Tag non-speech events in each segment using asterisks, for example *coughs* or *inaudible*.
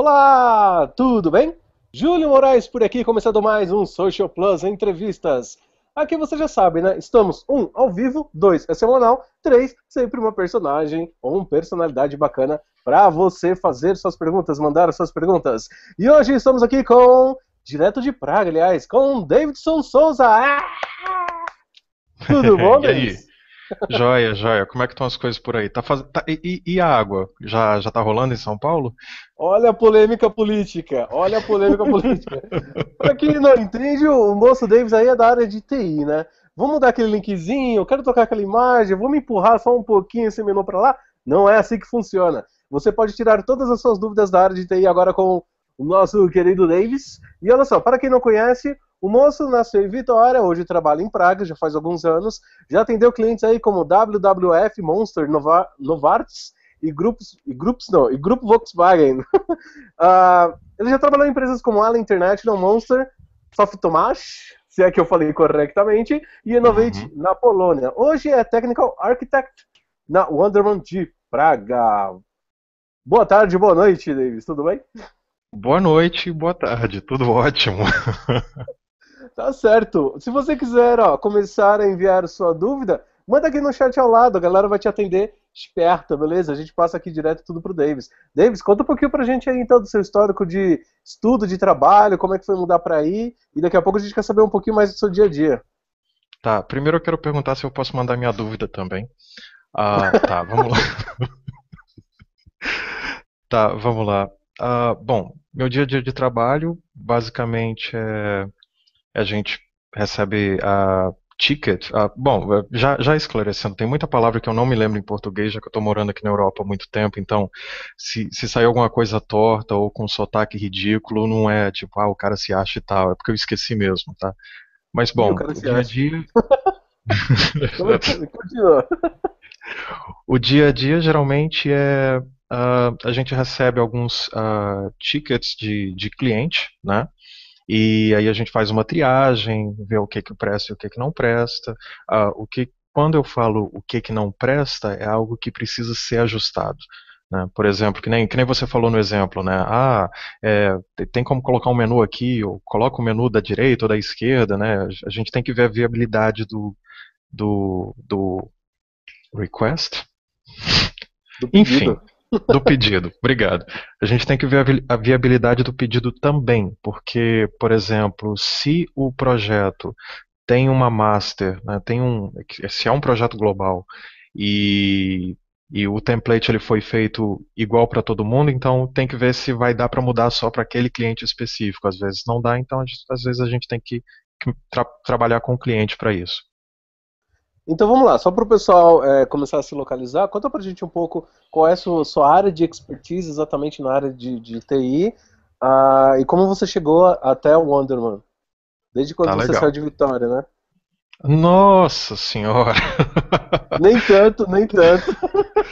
Olá, tudo bem? Júlio Moraes por aqui, começando mais um Social Plus Entrevistas. Aqui você já sabe, né? Estamos, um, ao vivo, dois, é semanal, três, sempre uma personagem ou uma personalidade bacana para você fazer suas perguntas, mandar suas perguntas. E hoje estamos aqui com, direto de Praga, aliás, com Davidson Souza. Ah! Tudo bom, *laughs* Davidson? joia, joia. Como é que estão as coisas por aí? Tá faz... Tá... E, e, a água? Já, já tá rolando em São Paulo? Olha a polêmica política. Olha a polêmica *laughs* política. Para quem não entende, o moço Davis aí é da área de TI, né? Vamos dar aquele linkzinho, eu quero tocar aquela imagem, vou me empurrar só um pouquinho esse menu para lá. Não é assim que funciona. Você pode tirar todas as suas dúvidas da área de TI agora com o nosso querido Davis. E olha só, para quem não conhece, o moço nasceu em Vitória, hoje trabalha em Praga, já faz alguns anos. Já atendeu clientes aí como WWF, Monster, Nova, Novartis e grupos, e grupos não, e grupo Volkswagen. uh, *laughs* ele já trabalhou em empresas como Allen International, Monster, Softomash, se é que eu falei corretamente, e Innovate uhum. na Polônia. Hoje é Technical Architect na Wonderman de Praga. Boa tarde, boa noite, Davis, tudo bem? Boa noite, boa tarde, tudo ótimo. *laughs* Tá certo. Se você quiser ó, começar a enviar sua dúvida, manda aqui no chat ao lado, a galera vai te atender esperta, beleza? A gente passa aqui direto tudo pro Davis. Davis, conta um pouquinho pra gente aí então do seu histórico de estudo, de trabalho, como é que foi mudar pra aí, e daqui a pouco a gente quer saber um pouquinho mais do seu dia a dia. Tá, primeiro eu quero perguntar se eu posso mandar minha dúvida também. Ah, tá, *laughs* vamos lá. tá, vamos lá. Ah, bom, meu dia a dia de trabalho basicamente é a gente recebe a ticket. A, bom, eh, já, já esclarecendo, tem muita palavra que eu não me lembro em português, já que eu estou morando aqui na Europa há muito tempo, então se, se sair alguma coisa torta ou com um sotaque ridículo, não é tipo, ah, o cara se acha e tal, é porque eu esqueci mesmo, tá? Mas bom, o, dia a dia. *laughs* *laughs* o dia a dia geralmente é. Uh, a gente recebe alguns uh, tickets de, de cliente, né? E aí a gente faz uma triagem, vê o que que presta e o que que não presta. Ah, o que quando eu falo o que que não presta é algo que precisa ser ajustado. Né? Por exemplo, que nem, que nem você falou no exemplo, né? Ah, é, tem como colocar um menu aqui, ou coloca o um menu da direita ou da esquerda, né? A gente tem que ver a viabilidade do, do, do request. Do Enfim, do pedido. Obrigado. A gente tem que ver a viabilidade do pedido também, porque, por exemplo, se o projeto tem uma master, né, tem um, se é um projeto global e, e o template ele foi feito igual para todo mundo, então tem que ver se vai dar para mudar só para aquele cliente específico. Às vezes não dá, então gente, às vezes a gente tem que, que tra trabalhar com o cliente para isso. Então vamos lá, só para o pessoal é, começar a se localizar, conta para a gente um pouco qual é a sua, sua, área de expertise exatamente na área de, de TI uh, ah, e como você chegou até o Wonderman. Desde quando tá você legal. saiu de Vitória, né? Nossa senhora! *laughs* Nem tanto, nem tanto.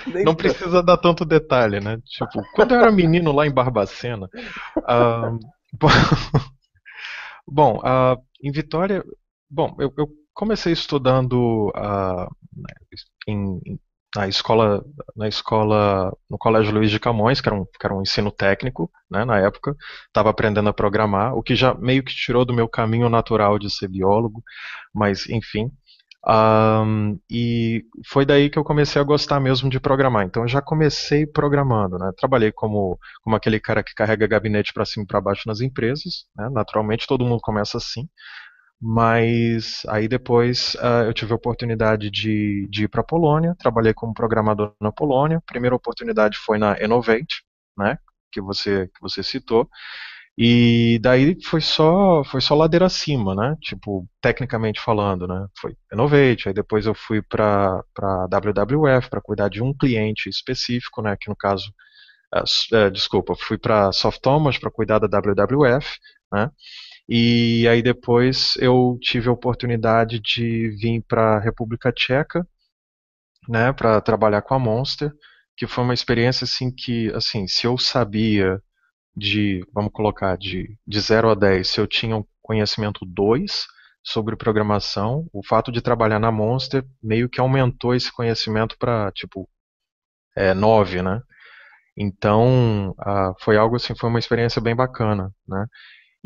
Nem *laughs* Não tanto. precisa dar tanto detalhe, né? Tipo, quando eu era menino lá em Barbacena. Uh, *laughs* bom, uh, em Vitória. Bom, eu, eu comecei estudando uh, em, na escola, na escola, no Colégio Luiz de Camões, que era um, que era um ensino técnico, né, na época, estava aprendendo a programar, o que já meio que tirou do meu caminho natural de ser biólogo, mas enfim. Um, e foi daí que eu comecei a gostar mesmo de programar. Então eu já comecei programando, né? Trabalhei como, como aquele cara que carrega gabinete para cima e para baixo nas empresas, né? Naturalmente todo mundo começa assim mas aí depois uh, eu tive a oportunidade de, de ir para a Polônia, trabalhei como programador na Polônia. primeira oportunidade foi na Innovate, né, que você que você citou. E daí foi só foi só ladeira acima, né? Tipo, tecnicamente falando, né? Foi Innovate, aí depois eu fui para para WWF para cuidar de um cliente específico, né, que no caso uh, uh, desculpa, fui para Softomas para cuidar da WWF, né? E aí depois eu tive a oportunidade de vir para a República Tcheca, né, para trabalhar com a Monster, que foi uma experiência assim que, assim, se eu sabia de, vamos colocar, de, de 0 a 10, se eu tinha um conhecimento 2 sobre programação, o fato de trabalhar na Monster meio que aumentou esse conhecimento para, tipo, é, 9, né? Então, ah, foi algo assim, foi uma experiência bem bacana, né?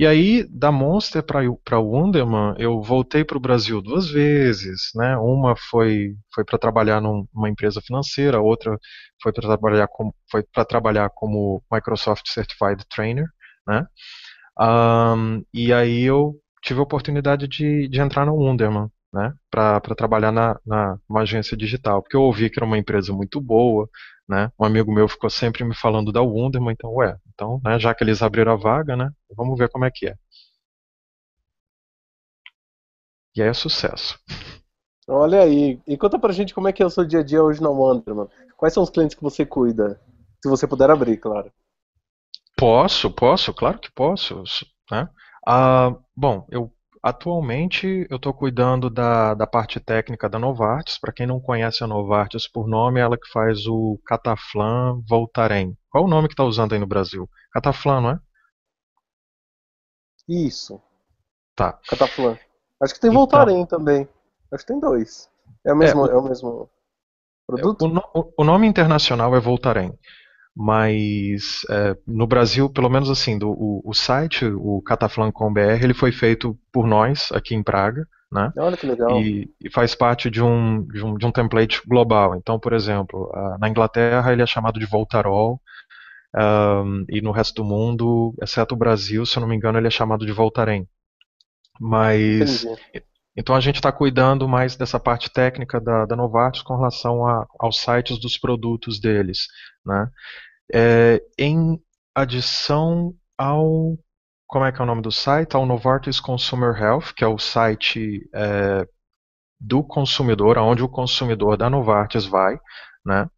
E aí, da Monster para Wonderman, eu voltei para o Brasil duas vezes, né? Uma foi, foi para trabalhar numa empresa financeira, outra foi para trabalhar, com, foi trabalhar como Microsoft Certified Trainer, né? Um, e aí eu tive a oportunidade de, de entrar no Wonderman, né? Para trabalhar na, na, uma agência digital, porque eu ouvi que era uma empresa muito boa, né? Um amigo meu ficou sempre me falando da Wonderman, então, ué, então, né, já que eles abriram a vaga, né? Vamos ver como é que é. E aí é sucesso. Olha aí, e conta pra gente como é que é o seu dia a dia hoje na Wonder, mano. Quais são os clientes que você cuida? Se você puder abrir, claro. Posso, posso, claro que posso. Né? Ah, bom, eu atualmente eu estou cuidando da, da parte técnica da Novartis. Para quem não conhece a Novartis por nome, é ela que faz o Cataflan Voltaren. Qual o nome que está usando aí no Brasil? Cataflan, não é? Isso. Tá. Cataflã. Acho que tem então, Voltaren também. Acho que tem dois. É o é, mesmo, é, o, é o mesmo produto? É, o, no, o, nome internacional é Voltaren. Mas é, no Brasil, pelo menos assim, do, o, o site, o cataflan.com.br, ele foi feito por nós aqui em Praga. Né? Olha que legal. E, e faz parte de um, de um, de, um, template global. Então, por exemplo, na Inglaterra ele é chamado de Voltarol, um, e no resto do mundo, exceto o Brasil, se eu não me engano, ele é chamado de Voltaren. Mas. Entendi. Então a gente está cuidando mais dessa parte técnica da, da Novartis com relação a, aos sites dos produtos deles. Né? É, em adição ao. Como é que é o nome do site? Ao Novartis Consumer Health, que é o site é, do consumidor, aonde o consumidor da Novartis vai, né?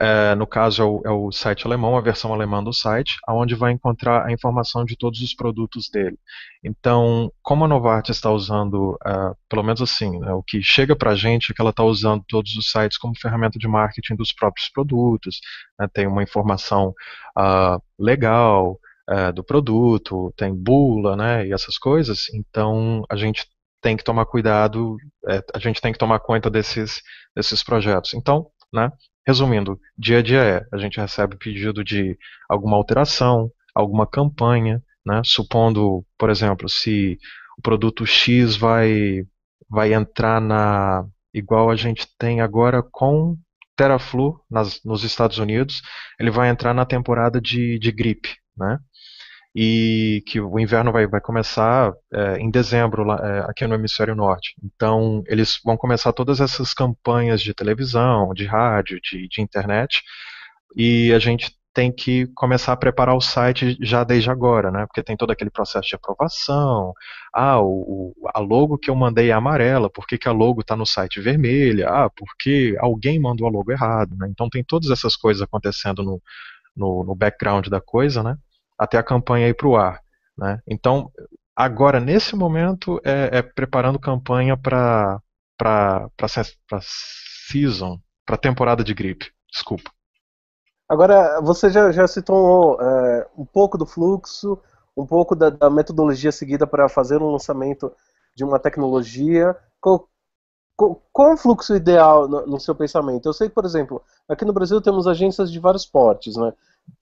é, no caso é o, é o, site alemão, a versão alemã do site, aonde vai encontrar a informação de todos os produtos dele. Então, como a Novartis está usando, uh, pelo menos assim, né, o que chega para a gente é que ela está usando todos os sites como ferramenta de marketing dos próprios produtos, né, tem uma informação uh, legal uh, do produto, tem bula né, e essas coisas, então a gente tem que tomar cuidado, é, a gente tem que tomar conta desses, desses projetos. Então, né? Resumindo, dia a dia é, a gente recebe pedido de alguma alteração, alguma campanha, né? supondo, por exemplo, se o produto X vai, vai entrar na. igual a gente tem agora com Teraflu nas, nos Estados Unidos, ele vai entrar na temporada de, de gripe. Né? e que o inverno vai, vai começar é, em dezembro lá, é, aqui no hemisfério norte. Então eles vão começar todas essas campanhas de televisão, de rádio, de, de internet e a gente tem que começar a preparar o site já desde agora, né? Porque tem todo aquele processo de aprovação. Ah, o, a logo que eu mandei é amarela, por que, que a logo está no site vermelha? Ah, porque alguém mandou a logo errado, né? Então tem todas essas coisas acontecendo no, no, no background da coisa, né? até a campanha ir para o ar. Né? Então, agora, nesse momento, é, é preparando campanha para season, para temporada de gripe. Desculpa. Agora, você já, já citou é, um pouco do fluxo, um pouco da, da metodologia seguida para fazer um lançamento de uma tecnologia. Qual, qual, qual é o fluxo ideal no, no, seu pensamento? Eu sei que, por exemplo, aqui no Brasil temos agências de vários portes, né?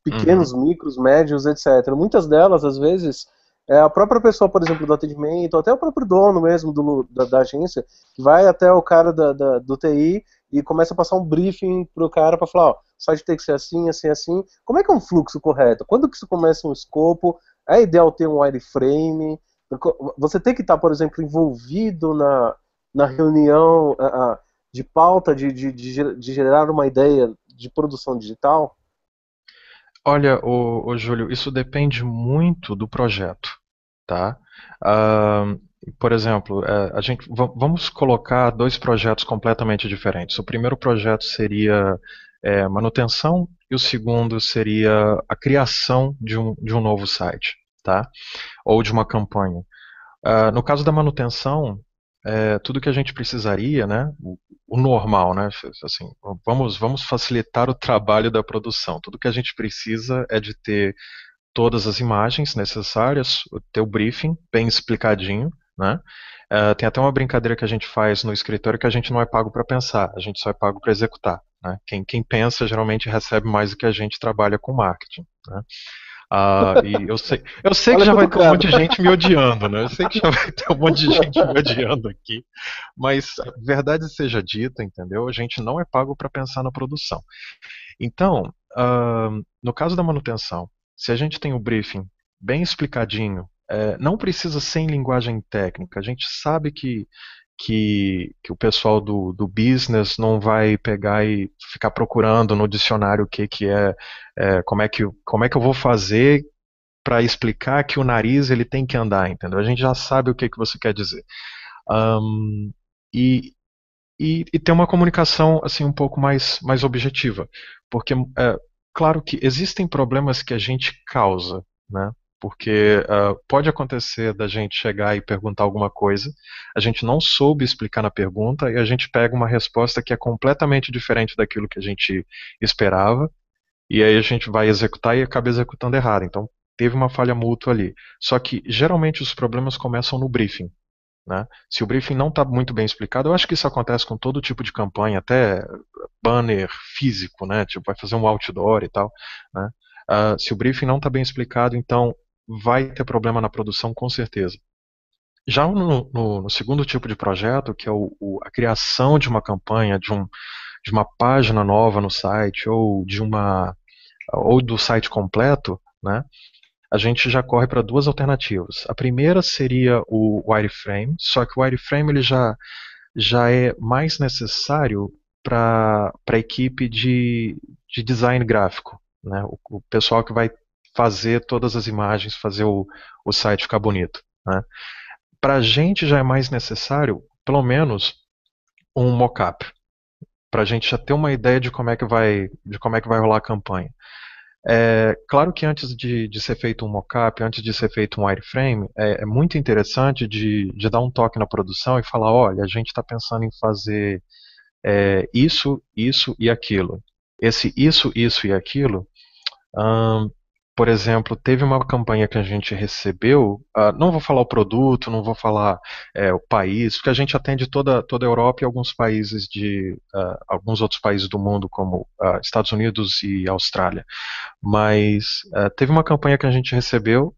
pequenos, uhum. micros, médios, etc. Muitas delas, às vezes, é a própria pessoa, por exemplo, do atendimento, até o próprio dono mesmo do, da, da, agência, que vai até o cara da, da, do TI e começa a passar um briefing pro cara para falar, ó, o site tem que ser assim, assim, assim. Como é que é um fluxo correto? Quando que isso começa um escopo? É ideal ter um wireframe? Você tem que estar, tá, por exemplo, envolvido na, na reunião a, a, de pauta, de, de, de, de gerar uma ideia de produção digital? Olha, o, Júlio, isso depende muito do projeto, tá? Uh, por exemplo, é, a gente vamos colocar dois projetos completamente diferentes. O primeiro projeto seria é, manutenção e o segundo seria a criação de um, de um novo site, tá? Ou de uma campanha. Uh, no caso da manutenção, é, tudo que a gente precisaria, né? O, o, normal, né? Assim, vamos, vamos facilitar o trabalho da produção. Tudo que a gente precisa é de ter todas as imagens necessárias, o teu briefing bem explicadinho, né? Uh, tem até uma brincadeira que a gente faz no escritório que a gente não é pago para pensar, a gente só é pago para executar. Né? Quem, quem pensa geralmente recebe mais do que a gente trabalha com marketing. Né? Ah, eu sei, eu sei que já vai ter um monte de gente me odiando, né? Eu sei que já vai ter um monte de *laughs* gente me odiando aqui. Mas, verdade seja dita, entendeu? A gente não é pago para pensar na produção. Então, uh, no caso da manutenção, se a gente tem o um briefing bem explicadinho, é, não precisa ser em linguagem técnica. A gente sabe que que, que o pessoal do, do business não vai pegar e ficar procurando no dicionário o que, que é, é como é que como é que eu vou fazer para explicar que o nariz ele tem que andar, entendeu? A gente já sabe o que, que você quer dizer. Um, e, e, e, ter uma comunicação assim um pouco mais, mais objetiva, porque é, claro que existem problemas que a gente causa, né? porque uh, pode acontecer da gente chegar e perguntar alguma coisa, a gente não soube explicar na pergunta e a gente pega uma resposta que é completamente diferente daquilo que a gente esperava, e aí a gente vai executar e acaba executando errado. Então, teve uma falha mútua ali. Só que geralmente os problemas começam no briefing. Né? Se o briefing não está muito bem explicado, eu acho que isso acontece com todo tipo de campanha, até banner físico, né? Tipo, vai fazer um outdoor e tal. Né? Uh, se o briefing não está bem explicado, então vai ter problema na produção, com certeza. Já no, no, no segundo tipo de projeto, que é o, o, a criação de uma campanha, de, um, de uma página nova no site ou de uma ou do site completo, né, a gente já corre para duas alternativas. A primeira seria o wireframe, só que o wireframe ele já, já é mais necessário para a equipe de, de design gráfico. Né, o, o pessoal que vai fazer todas as imagens, fazer o, o site ficar bonito. Né? Para a gente já é mais necessário, pelo menos, um mockup. Para a gente já ter uma ideia de como é que vai, de como é que vai rolar a campanha. É, claro que antes de, de ser feito um mockup, antes de ser feito um wireframe, é, é muito interessante de, de, dar um toque na produção e falar, olha, a gente está pensando em fazer é, isso, isso e aquilo. Esse isso, isso e aquilo hum, por exemplo, teve uma campanha que a gente recebeu, uh, não vou falar o produto, não vou falar é, o país, porque a gente atende toda, toda a Europa e alguns países de uh, alguns outros países do mundo, como uh, Estados Unidos e Austrália. Mas teve uma campanha que a gente recebeu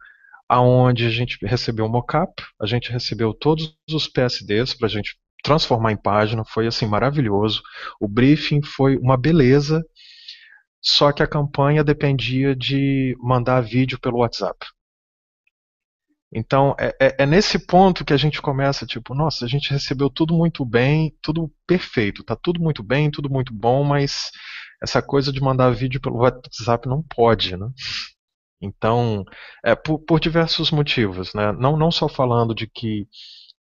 aonde a gente recebeu o mockup, a gente recebeu todos os PSDs para a gente transformar em página, foi assim maravilhoso. O briefing foi uma beleza só que a campanha dependia de mandar vídeo pelo WhatsApp. Então, é, é, é, nesse ponto que a gente começa, tipo, nossa, a gente recebeu tudo muito bem, tudo perfeito, tá tudo muito bem, tudo muito bom, mas essa coisa de mandar vídeo pelo WhatsApp não pode, né? Então, é, por, por diversos motivos, né? Não, não só falando de que,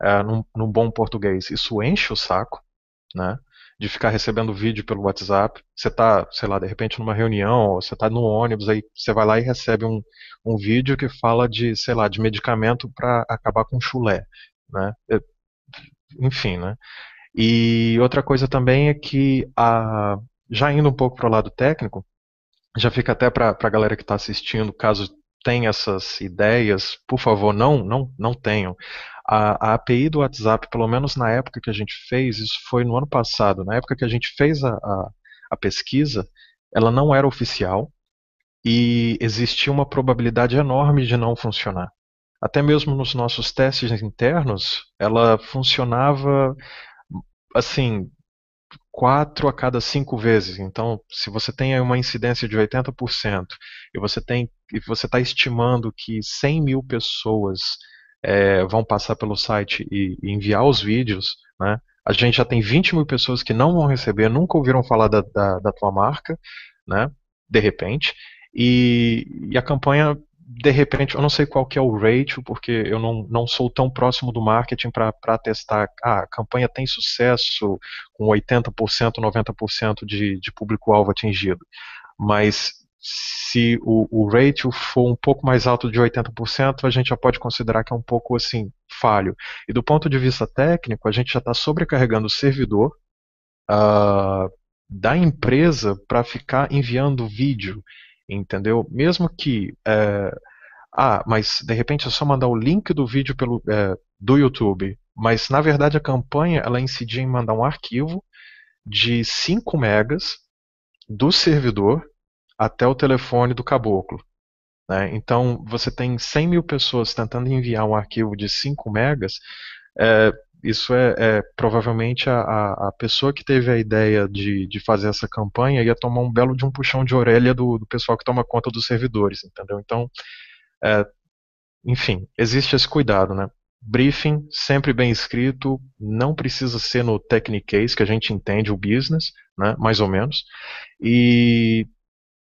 é, bom português, isso enche o saco, né? de ficar recebendo vídeo pelo WhatsApp. Você está, sei lá, de repente numa reunião, você está no ônibus, aí você vai lá e recebe um, um vídeo que fala de, sei lá, de medicamento para acabar com chulé, né? É, enfim, né? E outra coisa também é que, a, já indo um pouco para o lado técnico, já fica até para a galera que está assistindo, caso tenha essas ideias, por favor, não, não, não tenham a, a, API do WhatsApp, pelo menos na época que a gente fez, isso foi no ano passado, na época que a gente fez a, a, a pesquisa, ela não era oficial e existia uma probabilidade enorme de não funcionar. Até mesmo nos nossos testes internos, ela funcionava assim, quatro a cada cinco vezes. Então, se você tem uma incidência de 80% e você tem e você está estimando que 100 mil pessoas é, vão passar pelo site e, e enviar os vídeos, né? A gente já tem 20 mil pessoas que não vão receber, nunca ouviram falar da, da, da tua marca, né? De repente. E, e, a campanha, de repente, eu não sei qual que é o ratio, porque eu não, não sou tão próximo do marketing para testar. Ah, a campanha tem sucesso com 80%, 90% de, de público-alvo atingido. Mas se o, o ratio for um pouco mais alto de 80%, a gente já pode considerar que é um pouco assim falho. E do ponto de vista técnico, a gente já está sobrecarregando o servidor uh, da empresa para ficar enviando vídeo, entendeu? Mesmo que uh, ah, mas de repente é só mandar o link do vídeo pelo, é, do YouTube. Mas na verdade a campanha ela incidia em mandar um arquivo de 5 megas do servidor até o telefone do caboclo. Né? Então, você tem 100 mil pessoas tentando enviar um arquivo de 5 megas, é, isso é, é provavelmente a, a, pessoa que teve a ideia de, de fazer essa campanha ia tomar um belo de um puxão de orelha do, do pessoal que toma conta dos servidores, entendeu? Então, é, enfim, existe esse cuidado, né? Briefing sempre bem escrito, não precisa ser no technique case que a gente entende o business, né? Mais ou menos. E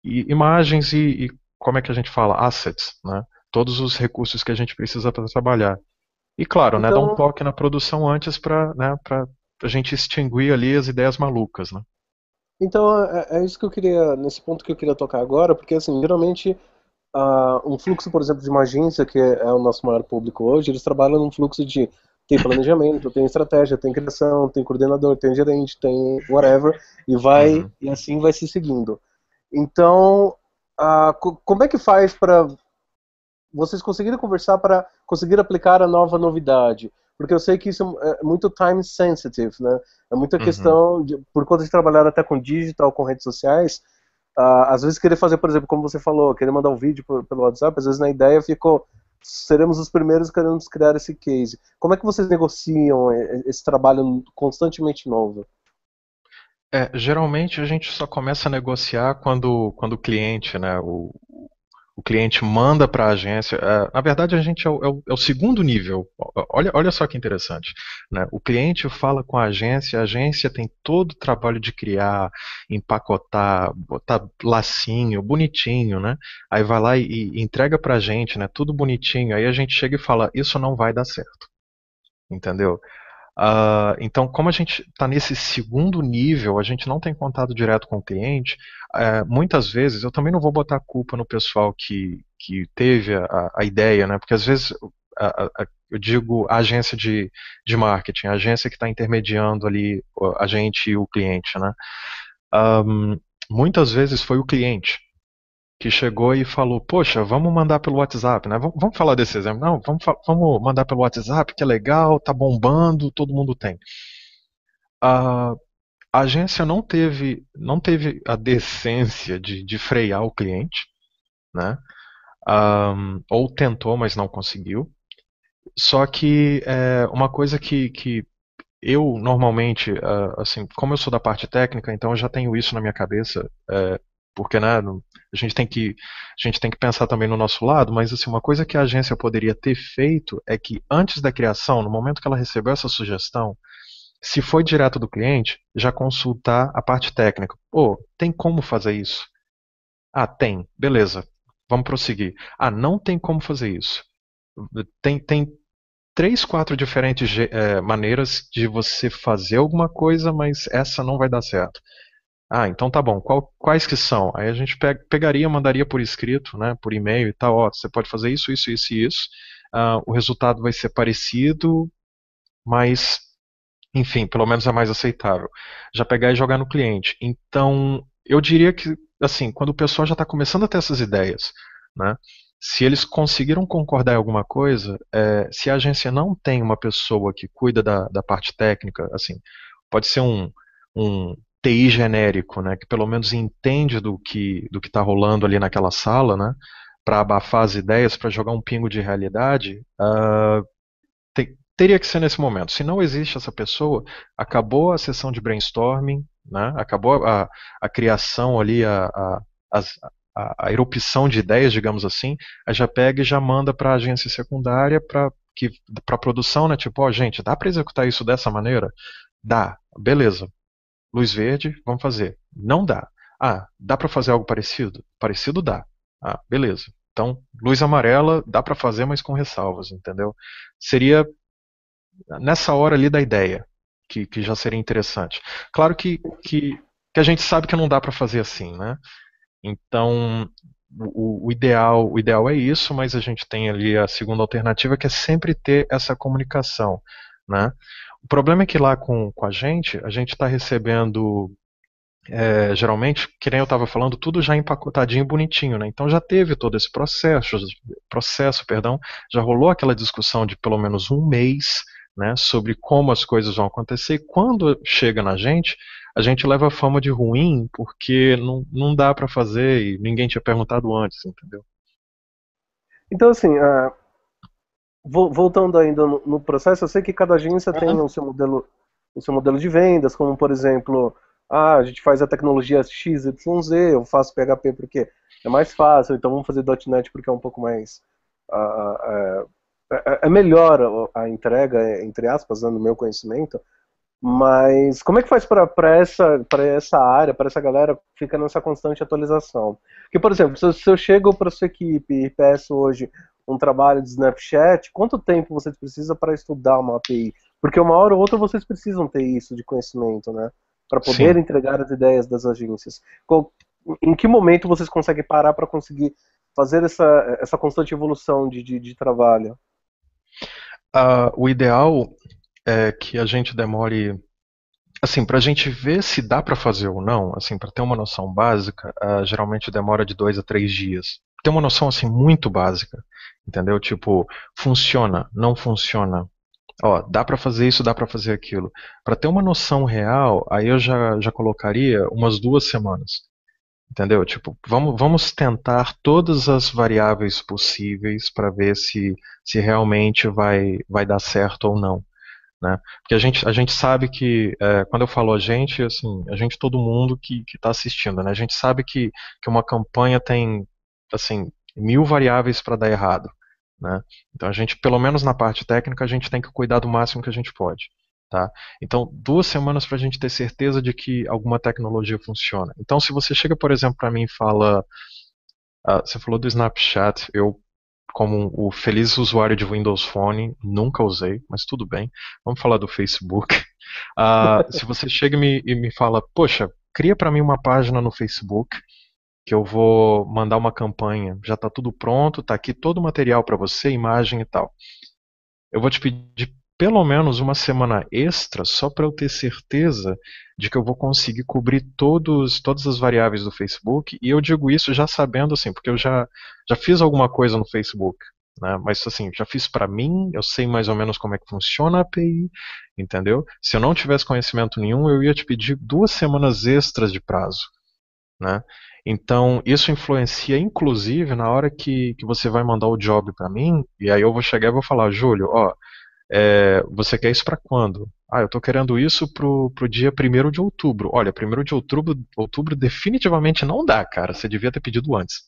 e imagens e, e, como é que a gente fala? Assets, né? Todos os recursos que a gente precisa para trabalhar. E claro, então, né, dar um então toque na produção antes para né, Para a gente extinguir ali as ideias malucas, né? Então, é, é, isso que eu queria, nesse ponto que eu queria tocar agora, porque assim, geralmente uh, um fluxo, por exemplo, de uma agência, que é o nosso maior público hoje, eles trabalham num fluxo de tem planejamento, tem estratégia, tem criação, tem coordenador, tem gerente, tem whatever, e vai, uhum. e assim vai se seguindo. Então, como é que faz para vocês conseguirem conversar para conseguir aplicar a nova novidade? Porque eu sei que isso é, é muito time sensitive, né? É muita uhum. questão, de, por conta de trabalhar até com digital, com redes sociais, às vezes querer fazer, por exemplo, como você falou, querer mandar um vídeo por, pelo WhatsApp, às vezes na ideia ficou, seremos os primeiros que queremos criar esse case. Como é que vocês negociam é, esse trabalho constantemente novo? É, geralmente a gente só começa a negociar quando, quando o cliente, né, o, o cliente manda para a agência. É, na verdade, a gente é o, é o, é o segundo nível. Olha, olha só que interessante. Né? O cliente fala com a agência, a agência tem todo o trabalho de criar, empacotar, botar lacinho, bonitinho, né? Aí vai lá e, e entrega para a gente, né? Tudo bonitinho. Aí a gente chega e fala, isso não vai dar certo. Entendeu? Uh, então, como a gente está nesse segundo nível, a gente não tem contato direto com o cliente, uh, muitas vezes, eu também não vou botar culpa no pessoal que, que teve a, a ideia, né? porque às vezes a, a, eu digo a agência de, de marketing, a agência que está intermediando ali a gente e o cliente, né? Um, muitas vezes foi o cliente que chegou e falou: Poxa, vamos mandar pelo WhatsApp, né? Vamos, falar desse exemplo. Não, vamos, vamos mandar pelo WhatsApp, que é legal, tá bombando, todo mundo tem. A, agência não teve, não teve a decência de, de frear o cliente, né? Um, ou tentou, mas não conseguiu. Só que é, uma coisa que, que eu normalmente, ah, assim, como eu sou da parte técnica, então eu já tenho isso na minha cabeça eh, porque né, a, gente tem que, a gente tem que pensar também no nosso lado, mas assim, uma coisa que a agência poderia ter feito é que antes da criação, no momento que ela recebeu essa sugestão, se foi direto do cliente, já consultar a parte técnica. Pô, oh, tem como fazer isso? Ah, tem. Beleza. Vamos prosseguir. Ah, não tem como fazer isso. Tem, tem três, quatro diferentes é, maneiras de você fazer alguma coisa, mas essa não vai dar certo. Ah, então tá bom. Qual, quais que são? Aí a gente pegaria, mandaria por escrito, né, por e-mail e tal. Ó, você pode fazer isso, isso, isso e isso. Uh, o resultado vai ser parecido, mas, enfim, pelo menos é mais aceitável. Já pegar e jogar no cliente. Então, eu diria que, assim, quando o pessoal já está começando a ter essas ideias, né, se eles conseguiram concordar em alguma coisa, é, se a agência não tem uma pessoa que cuida da, da parte técnica, assim, pode ser um, um TI genérico, né, que pelo menos entende do que do que está rolando ali naquela sala, né, para abafar as ideias, para jogar um pingo de realidade, uh, te, teria que ser nesse momento. Se não existe essa pessoa, acabou a sessão de brainstorming, né, acabou a, a criação ali, a, a, a, a erupção de ideias, digamos assim, a já pega e já manda para a agência secundária para que para produção, né? Tipo, ó, oh, gente, dá para executar isso dessa maneira? Dá, beleza. Luz verde, vamos fazer. Não dá. Ah, dá para fazer algo parecido? Parecido dá. Ah, beleza. Então, luz amarela dá para fazer, mas com ressalvas, entendeu? Seria nessa hora ali da ideia que, que já seria interessante. Claro que, que, que a gente sabe que não dá para fazer assim, né? Então, o, o, ideal, o ideal é isso, mas a gente tem ali a segunda alternativa que é sempre ter essa comunicação, né? O problema é que lá com, com a gente, a gente está recebendo é, geralmente, que nem eu estava falando, tudo já empacotadinho bonitinho, né? Então já teve todo esse processo, processo, perdão, já rolou aquela discussão de pelo menos um mês, né, sobre como as coisas vão acontecer. E quando chega na gente, a gente leva a fama de ruim porque não, não dá para fazer e ninguém tinha perguntado antes, entendeu? Então assim, voltando ainda no, no, processo, eu sei que cada agência uhum. tem o seu modelo, o seu modelo de vendas, como por exemplo, ah, a gente faz a tecnologia XYZ, eu faço PHP porque é mais fácil, então vamos fazer .NET porque é um pouco mais uh, uh, é melhor a entrega, entre aspas, né, no meu conhecimento, mas como é que faz para essa, essa área, para essa galera fica nessa constante atualização? Porque, por exemplo, se eu, se eu chego para sua equipe e peço hoje, um trabalho de Snapchat, quanto tempo vocês precisam para estudar uma API? Porque uma hora ou outra vocês precisam ter isso de conhecimento, né? Para poder Sim. entregar as ideias das agências. em que momento vocês conseguem parar para conseguir fazer essa, essa constante evolução de, de, de trabalho? Uh, o ideal é que a gente demore assim, para a gente ver se dá para fazer ou não, assim, para ter uma noção básica, uh, geralmente demora de dois a três dias ter uma noção assim muito básica, entendeu? Tipo, funciona, não funciona. Ó, dá para fazer isso, dá para fazer aquilo. Para ter uma noção real, aí eu já, já colocaria umas duas semanas. Entendeu? Tipo, vamos, vamos tentar todas as variáveis possíveis para ver se, se realmente vai, vai dar certo ou não. Né? Porque a gente, a gente sabe que, é, quando eu falo a gente, assim, a gente todo mundo que está assistindo, né? a gente sabe que, que uma campanha tem assim, mil variáveis para dar errado. Né? Então a gente, pelo menos na parte técnica, a gente tem que cuidar do máximo que a gente pode. Tá? Então, duas semanas para a gente ter certeza de que alguma tecnologia funciona. Então, se você chega, por exemplo, para mim e fala, uh, você falou do Snapchat, eu, como o feliz usuário de Windows Phone, nunca usei, mas tudo bem. Vamos falar do Facebook. Uh, *laughs* se você chega e me, e me fala, poxa, cria para mim uma página no Facebook que eu vou mandar uma campanha. Já está tudo pronto, está aqui todo o material para você, imagem e tal. Eu vou te pedir pelo menos uma semana extra só para eu ter certeza de que eu vou conseguir cobrir todos, todas as variáveis do Facebook. E eu digo isso já sabendo, assim, porque eu já, já fiz alguma coisa no Facebook. Né? Mas assim, já fiz para mim, eu sei mais ou menos como é que funciona a API, entendeu? Se eu não tivesse conhecimento nenhum, eu ia te pedir duas semanas extras de prazo. Né? Então, isso influencia inclusive na hora que, que você vai mandar o job para mim, e aí eu vou chegar e vou falar, Júlio, ó, é, você quer isso para quando? Ah, eu estou querendo isso pro, pro dia 1 de outubro. Olha, 1 de outubro, outubro definitivamente não dá, cara. Você devia ter pedido antes.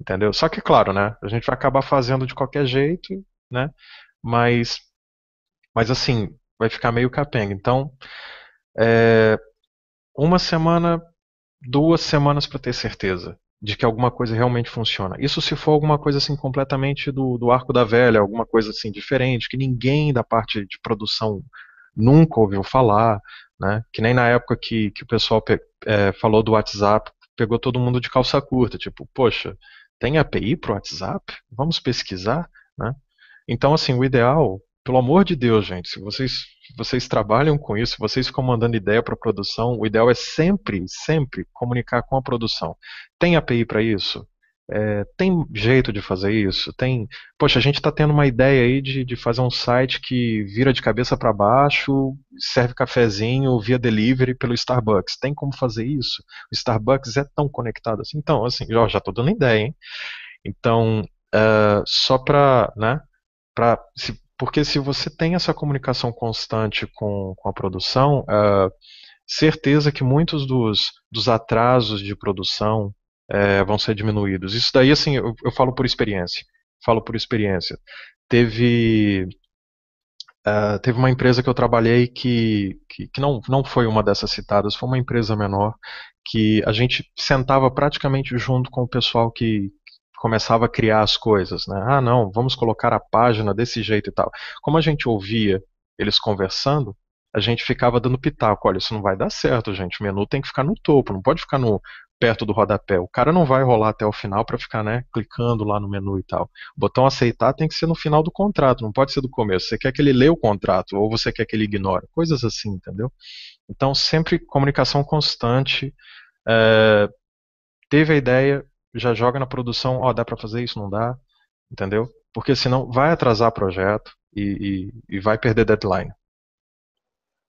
Entendeu? Só que, claro, né? A gente vai acabar fazendo de qualquer jeito, né? Mas, mas assim, vai ficar meio capenga. Então, é, uma semana duas semanas para ter certeza de que alguma coisa realmente funciona. Isso se for alguma coisa assim completamente do, do arco da velha, alguma coisa assim diferente, que ninguém da parte de produção nunca ouviu falar, né? Que nem na época que, que o pessoal é, falou do WhatsApp, pegou todo mundo de calça curta, tipo, poxa, tem API para o WhatsApp? Vamos pesquisar, né? Então, assim, o ideal pelo amor de Deus, gente, se vocês, vocês trabalham com isso, vocês ficam mandando ideia para a produção, o ideal é sempre, sempre comunicar com a produção. Tem API para isso? É, tem jeito de fazer isso? Tem, poxa, a gente está tendo uma ideia aí de, de fazer um site que vira de cabeça para baixo, serve cafezinho via delivery pelo Starbucks. Tem como fazer isso? O Starbucks é tão conectado assim. Então, assim, ó, já estou dando ideia, hein? Então, uh, só para, né? se, porque se você tem essa comunicação constante com, com a produção, eh, certeza que muitos dos, dos atrasos de produção eh, vão ser diminuídos. Isso daí, assim, eu, eu, falo por experiência. Falo por experiência. Teve. Uh, teve uma empresa que eu trabalhei que, que, que não, não foi uma dessas citadas, foi uma empresa menor, que a gente sentava praticamente junto com o pessoal que, começava a criar as coisas, né? Ah, não, vamos colocar a página desse jeito e tal. Como a gente ouvia eles conversando, a gente ficava dando pitaco, olha, isso não vai dar certo, gente. O menu tem que ficar no topo, não pode ficar no perto do rodapé. O cara não vai rolar até o final para ficar, né, clicando lá no menu e tal. O botão aceitar tem que ser no final do contrato, não pode ser do começo. Você quer que ele leia o contrato ou você quer que ele ignore, coisas assim, entendeu? Então sempre comunicação constante. É, teve a ideia, já joga na produção, ó, oh, dá para fazer isso, não dá, entendeu? Porque senão vai atrasar projeto e, e, e vai perder deadline.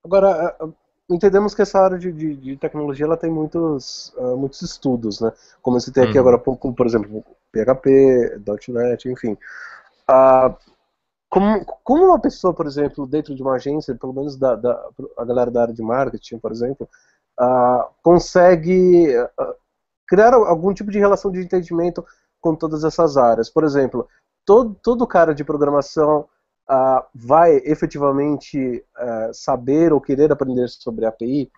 Agora, entendemos que essa área de, de, de tecnologia ela tem muitos, uh, muitos estudos, né? Como você tem aqui uhum. agora, por exemplo, PHP, .NET, enfim. Uh, como, como uma pessoa, por exemplo, dentro de uma agência, pelo menos da, da a galera da área de marketing, por exemplo, uh, consegue criar algum tipo de relação de entendimento com todas essas áreas. Por exemplo, todo, todo cara de programação uh, vai efetivamente uh, saber ou querer aprender sobre API?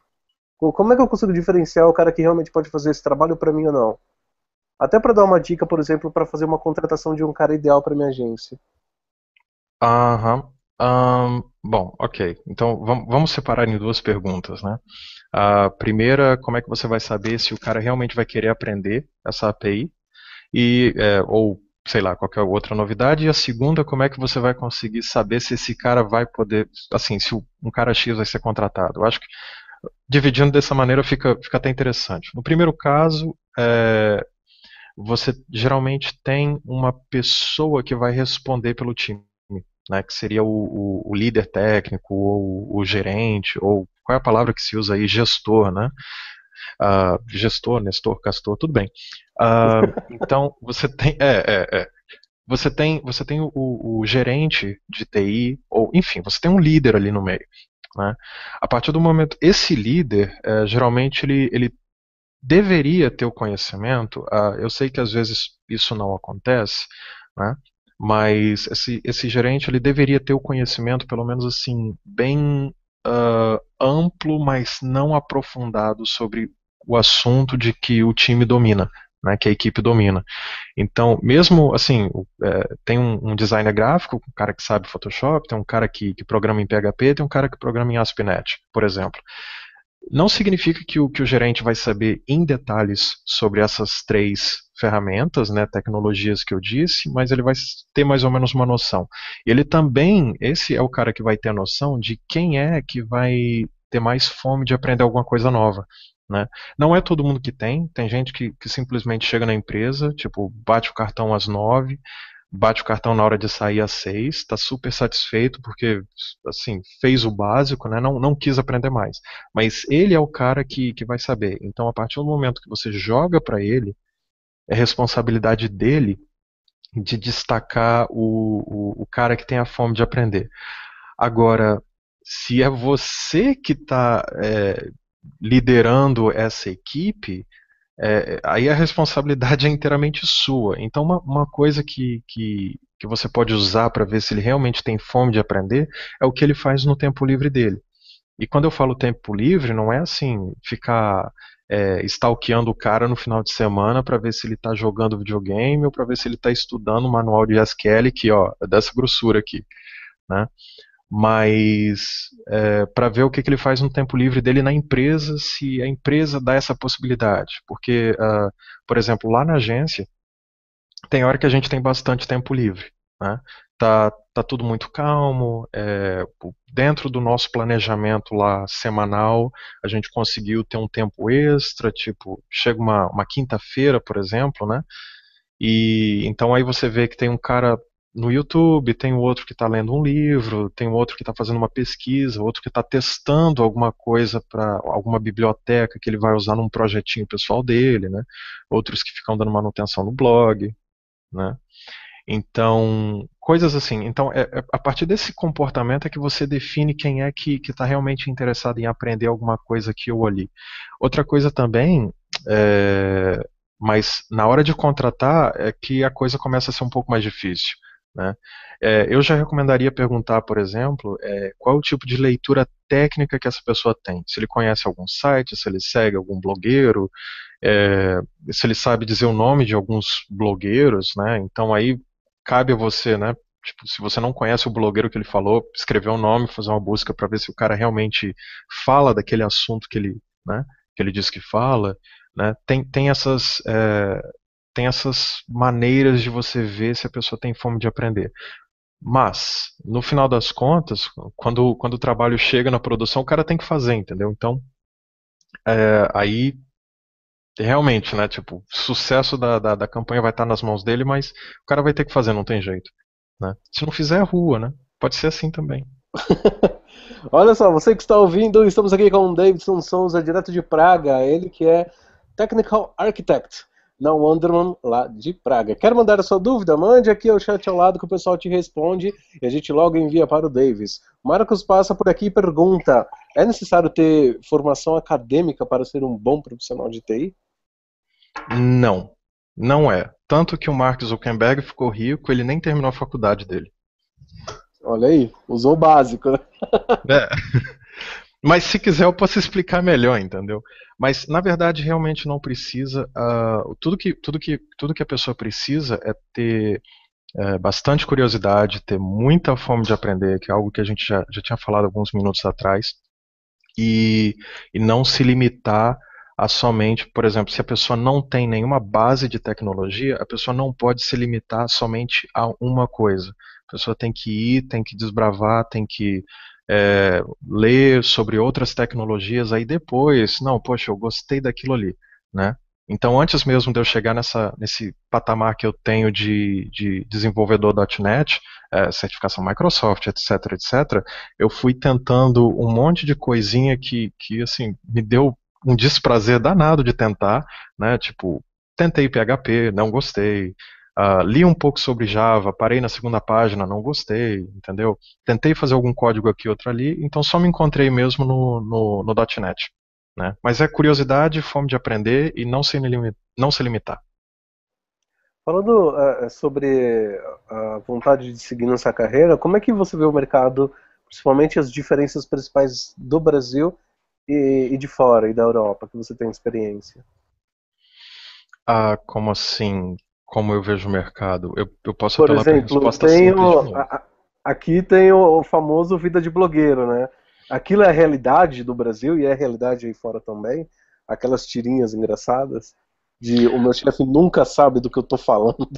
Como é que eu consigo diferenciar o cara que realmente pode fazer esse trabalho para mim ou não? Até para dar uma dica, por exemplo, para fazer uma contratação de um cara ideal para minha agência. Aham. Uhum. Um, bom, ok. Então vamos separar em duas perguntas, né? A primeira, como é que você vai saber se o cara realmente vai querer aprender essa API, e, é, ou sei lá, qualquer outra novidade. E a segunda, como é que você vai conseguir saber se esse cara vai poder, assim, se um cara X vai ser contratado? Eu acho que dividindo dessa maneira fica, fica até interessante. No primeiro caso, é, você geralmente tem uma pessoa que vai responder pelo time né, que seria o, o, o, líder técnico, ou o gerente, ou qual é a palavra que se usa aí, gestor, né? Uh, gestor, Nestor, Castor, tudo bem. Uh, *laughs* então você tem, é, é, é. você tem, você tem o, o, gerente de TI, ou enfim, você tem um líder ali no meio. Né? A partir do momento, esse líder é, geralmente ele, ele deveria ter o conhecimento. Uh, eu sei que às vezes isso não acontece, né? Mas esse, esse gerente ele deveria ter o conhecimento, pelo menos assim, bem uh, amplo, mas não aprofundado sobre o assunto de que o time domina. Né, que a equipe domina. Então, mesmo assim, é, tem um, um, designer gráfico, um cara que sabe Photoshop, tem um cara que, que programa em PHP, tem um cara que programa em ASP.NET, por exemplo. Não significa que o, que o gerente vai saber em detalhes sobre essas três ferramentas, né, tecnologias que eu disse, mas ele vai ter mais ou menos uma noção. Ele também, esse é o cara que vai ter a noção de quem é que vai ter mais fome de aprender alguma coisa nova. Né? Não é todo mundo que tem, tem gente que, que simplesmente chega na empresa, tipo, bate o cartão às nove, bate o cartão na hora de sair às seis, está super satisfeito porque, assim, fez o básico, né? não, não quis aprender mais. Mas ele é o cara que, que vai saber. Então, a partir do momento que você joga para ele é responsabilidade dele de destacar o, o, o cara que tem a fome de aprender. Agora, se é você que está é, liderando essa equipe, é, aí a responsabilidade é inteiramente sua. Então, uma, uma coisa que, que, que, você pode usar para ver se ele realmente tem fome de aprender é o que ele faz no tempo livre dele. E quando eu falo tempo livre, não é assim ficar é, stalkeando o cara no final de semana para ver se ele está jogando videogame ou para ver se ele está estudando o manual de SQL, que ó, é dessa grossura aqui. Né? Mas é, para ver o que, que, ele faz no tempo livre dele na empresa, se a empresa dá essa possibilidade. Porque, uh, por exemplo, lá na agência, tem hora que a gente tem bastante tempo livre. Né? Tá, está tudo muito calmo. É, dentro do nosso planejamento lá semanal, a gente conseguiu ter um tempo extra, tipo, chega uma, uma quinta-feira, por exemplo, né? E então aí você vê que tem um cara no YouTube, tem outro que está lendo um livro, tem outro que está fazendo uma pesquisa, outro que está testando alguma coisa para alguma biblioteca que ele vai usar num projetinho pessoal dele, né? Outros que ficam dando manutenção no blog, né? Então, coisas assim. Então, é, é, a partir desse comportamento é que você define quem é que está realmente interessado em aprender alguma coisa que eu ali. Outra coisa também, é, mas na hora de contratar, é que a coisa começa a ser um pouco mais difícil. Né? É, eu já recomendaria perguntar, por exemplo, é, qual o tipo de leitura técnica que essa pessoa tem. Se ele conhece algum site, se ele segue algum blogueiro, é, se ele sabe dizer o nome de alguns blogueiros, né? Então aí cabe a você, né? Tipo, se você não conhece o blogueiro que ele falou, escrever um nome, fazer uma busca para ver se o cara realmente fala daquele assunto que ele, né, que ele diz que fala, né? Tem, tem essas é, tem essas maneiras de você ver se a pessoa tem fome de aprender. Mas, no final das contas, quando, quando o trabalho chega na produção, o cara tem que fazer, entendeu? Então, é, aí realmente, né? Tipo, sucesso da, da, da campanha vai estar nas mãos dele, mas o cara vai ter que fazer, não tem jeito. Né? Se não fizer, é rua, né? Pode ser assim também. *laughs* Olha só, você que está ouvindo, estamos aqui com o Davidson Souza, direto de Praga, ele que é Technical Architect na Wonderman lá de Praga. Quer mandar a sua dúvida? Mande aqui o chat ao lado que o pessoal te responde e a gente logo envia para o Davis. Marcos passa por aqui e pergunta: é necessário ter formação acadêmica para ser um bom profissional de TI? Não, não é. Tanto que o Mark Zuckerberg ficou rico, ele nem terminou a faculdade dele. Olha aí, usou o básico, né? *laughs* é. Mas se quiser eu posso explicar melhor, entendeu? Mas na verdade realmente não precisa. Uh, tudo, que, tudo, que, tudo que a pessoa precisa é ter é, bastante curiosidade, ter muita fome de aprender, que é algo que a gente já, já tinha falado alguns minutos atrás, e, e não se limitar a somente, por exemplo, se a pessoa não tem nenhuma base de tecnologia, a pessoa não pode se limitar somente a uma coisa. A pessoa tem que ir, tem que desbravar, tem que é, ler sobre outras tecnologias, aí depois, não, poxa, eu gostei daquilo ali, né? Então, antes mesmo de eu chegar nessa, nesse patamar que eu tenho de, de desenvolvedor.NET, é, eh, certificação Microsoft, etc, etc, eu fui tentando um monte de coisinha que, que assim, me deu um desprazer danado de tentar, né? Tipo, tentei PHP, não gostei. Uh, li um pouco sobre Java, parei na segunda página, não gostei, entendeu? Tentei fazer algum código aqui, outro ali, então só me encontrei mesmo no, no, no .NET. Né? Mas é curiosidade, fome de aprender e não se, não se limitar. Falando uh, sobre a vontade de seguir nessa carreira, como é que você vê o mercado, principalmente as diferenças principais do Brasil e, e de fora, e da Europa, que você tem experiência? Ah, como assim? Como eu vejo o mercado? Eu, eu posso Por exemplo, tem o, a, aqui tem o, o, famoso vida de blogueiro, né? Aquilo é a realidade do Brasil e é a realidade aí fora também. Aquelas tirinhas engraçadas de o meu chefe nunca sabe do que eu tô falando.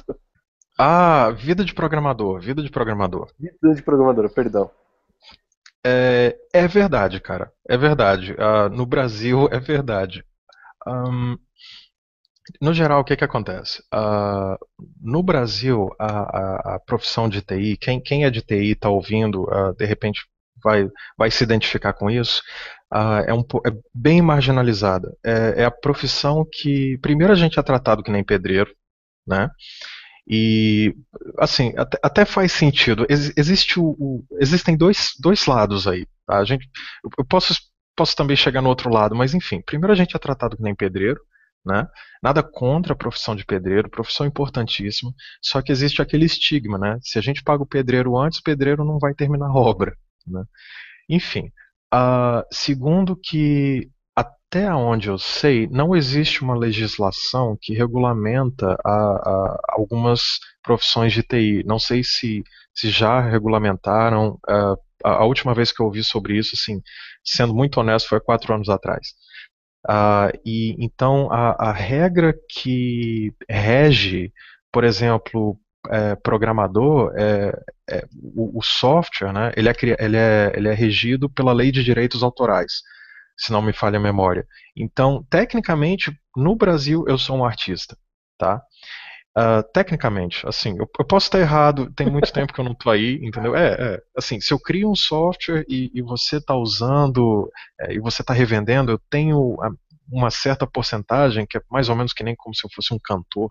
Ah, vida de programador, vida de programador. Vida de programador, perdão. É, é verdade, cara. É verdade. Uh, no Brasil, é verdade. Um, no geral, o que, que acontece? Uh, no Brasil, a, a, a, profissão de TI, quem, quem é de TI está ouvindo, uh, de repente vai, vai se identificar com isso, uh, é, um, é bem marginalizada. É, é, a profissão que, primeiro, a gente é tratado que nem pedreiro, né? E, assim, até, até faz sentido. Ex existe o, o, existem dois, dois lados aí. Tá? A gente, eu posso, posso também chegar no outro lado, mas enfim. Primeiro, a gente é tratado que nem pedreiro. Né? Nada contra a profissão de pedreiro, profissão importantíssima, só que existe aquele estigma, né? Se a gente paga o pedreiro antes, o pedreiro não vai terminar a obra. Né? Enfim, uh, segundo que até onde eu sei, não existe uma legislação que regulamenta a, a, algumas profissões de TI. Não sei se, se já regulamentaram. É, a, a, última vez que eu ouvi sobre isso, assim, sendo muito honesto, foi quatro anos atrás. Uh, e então a, regra que rege, por exemplo, é, programador, é, é, o, o, software, né, ele, é, ele, é, ele é regido pela lei de direitos autorais se não me falha a memória. Então, tecnicamente, no Brasil, eu sou um artista, tá? Uh, tecnicamente, assim, eu, eu, posso estar errado, tem muito tempo que eu não estou aí, entendeu? É, é, assim, se eu crio um software e, e você está usando, é, e você está revendendo, eu tenho ah, uma certa porcentagem, que é mais ou menos que nem como se eu fosse um cantor,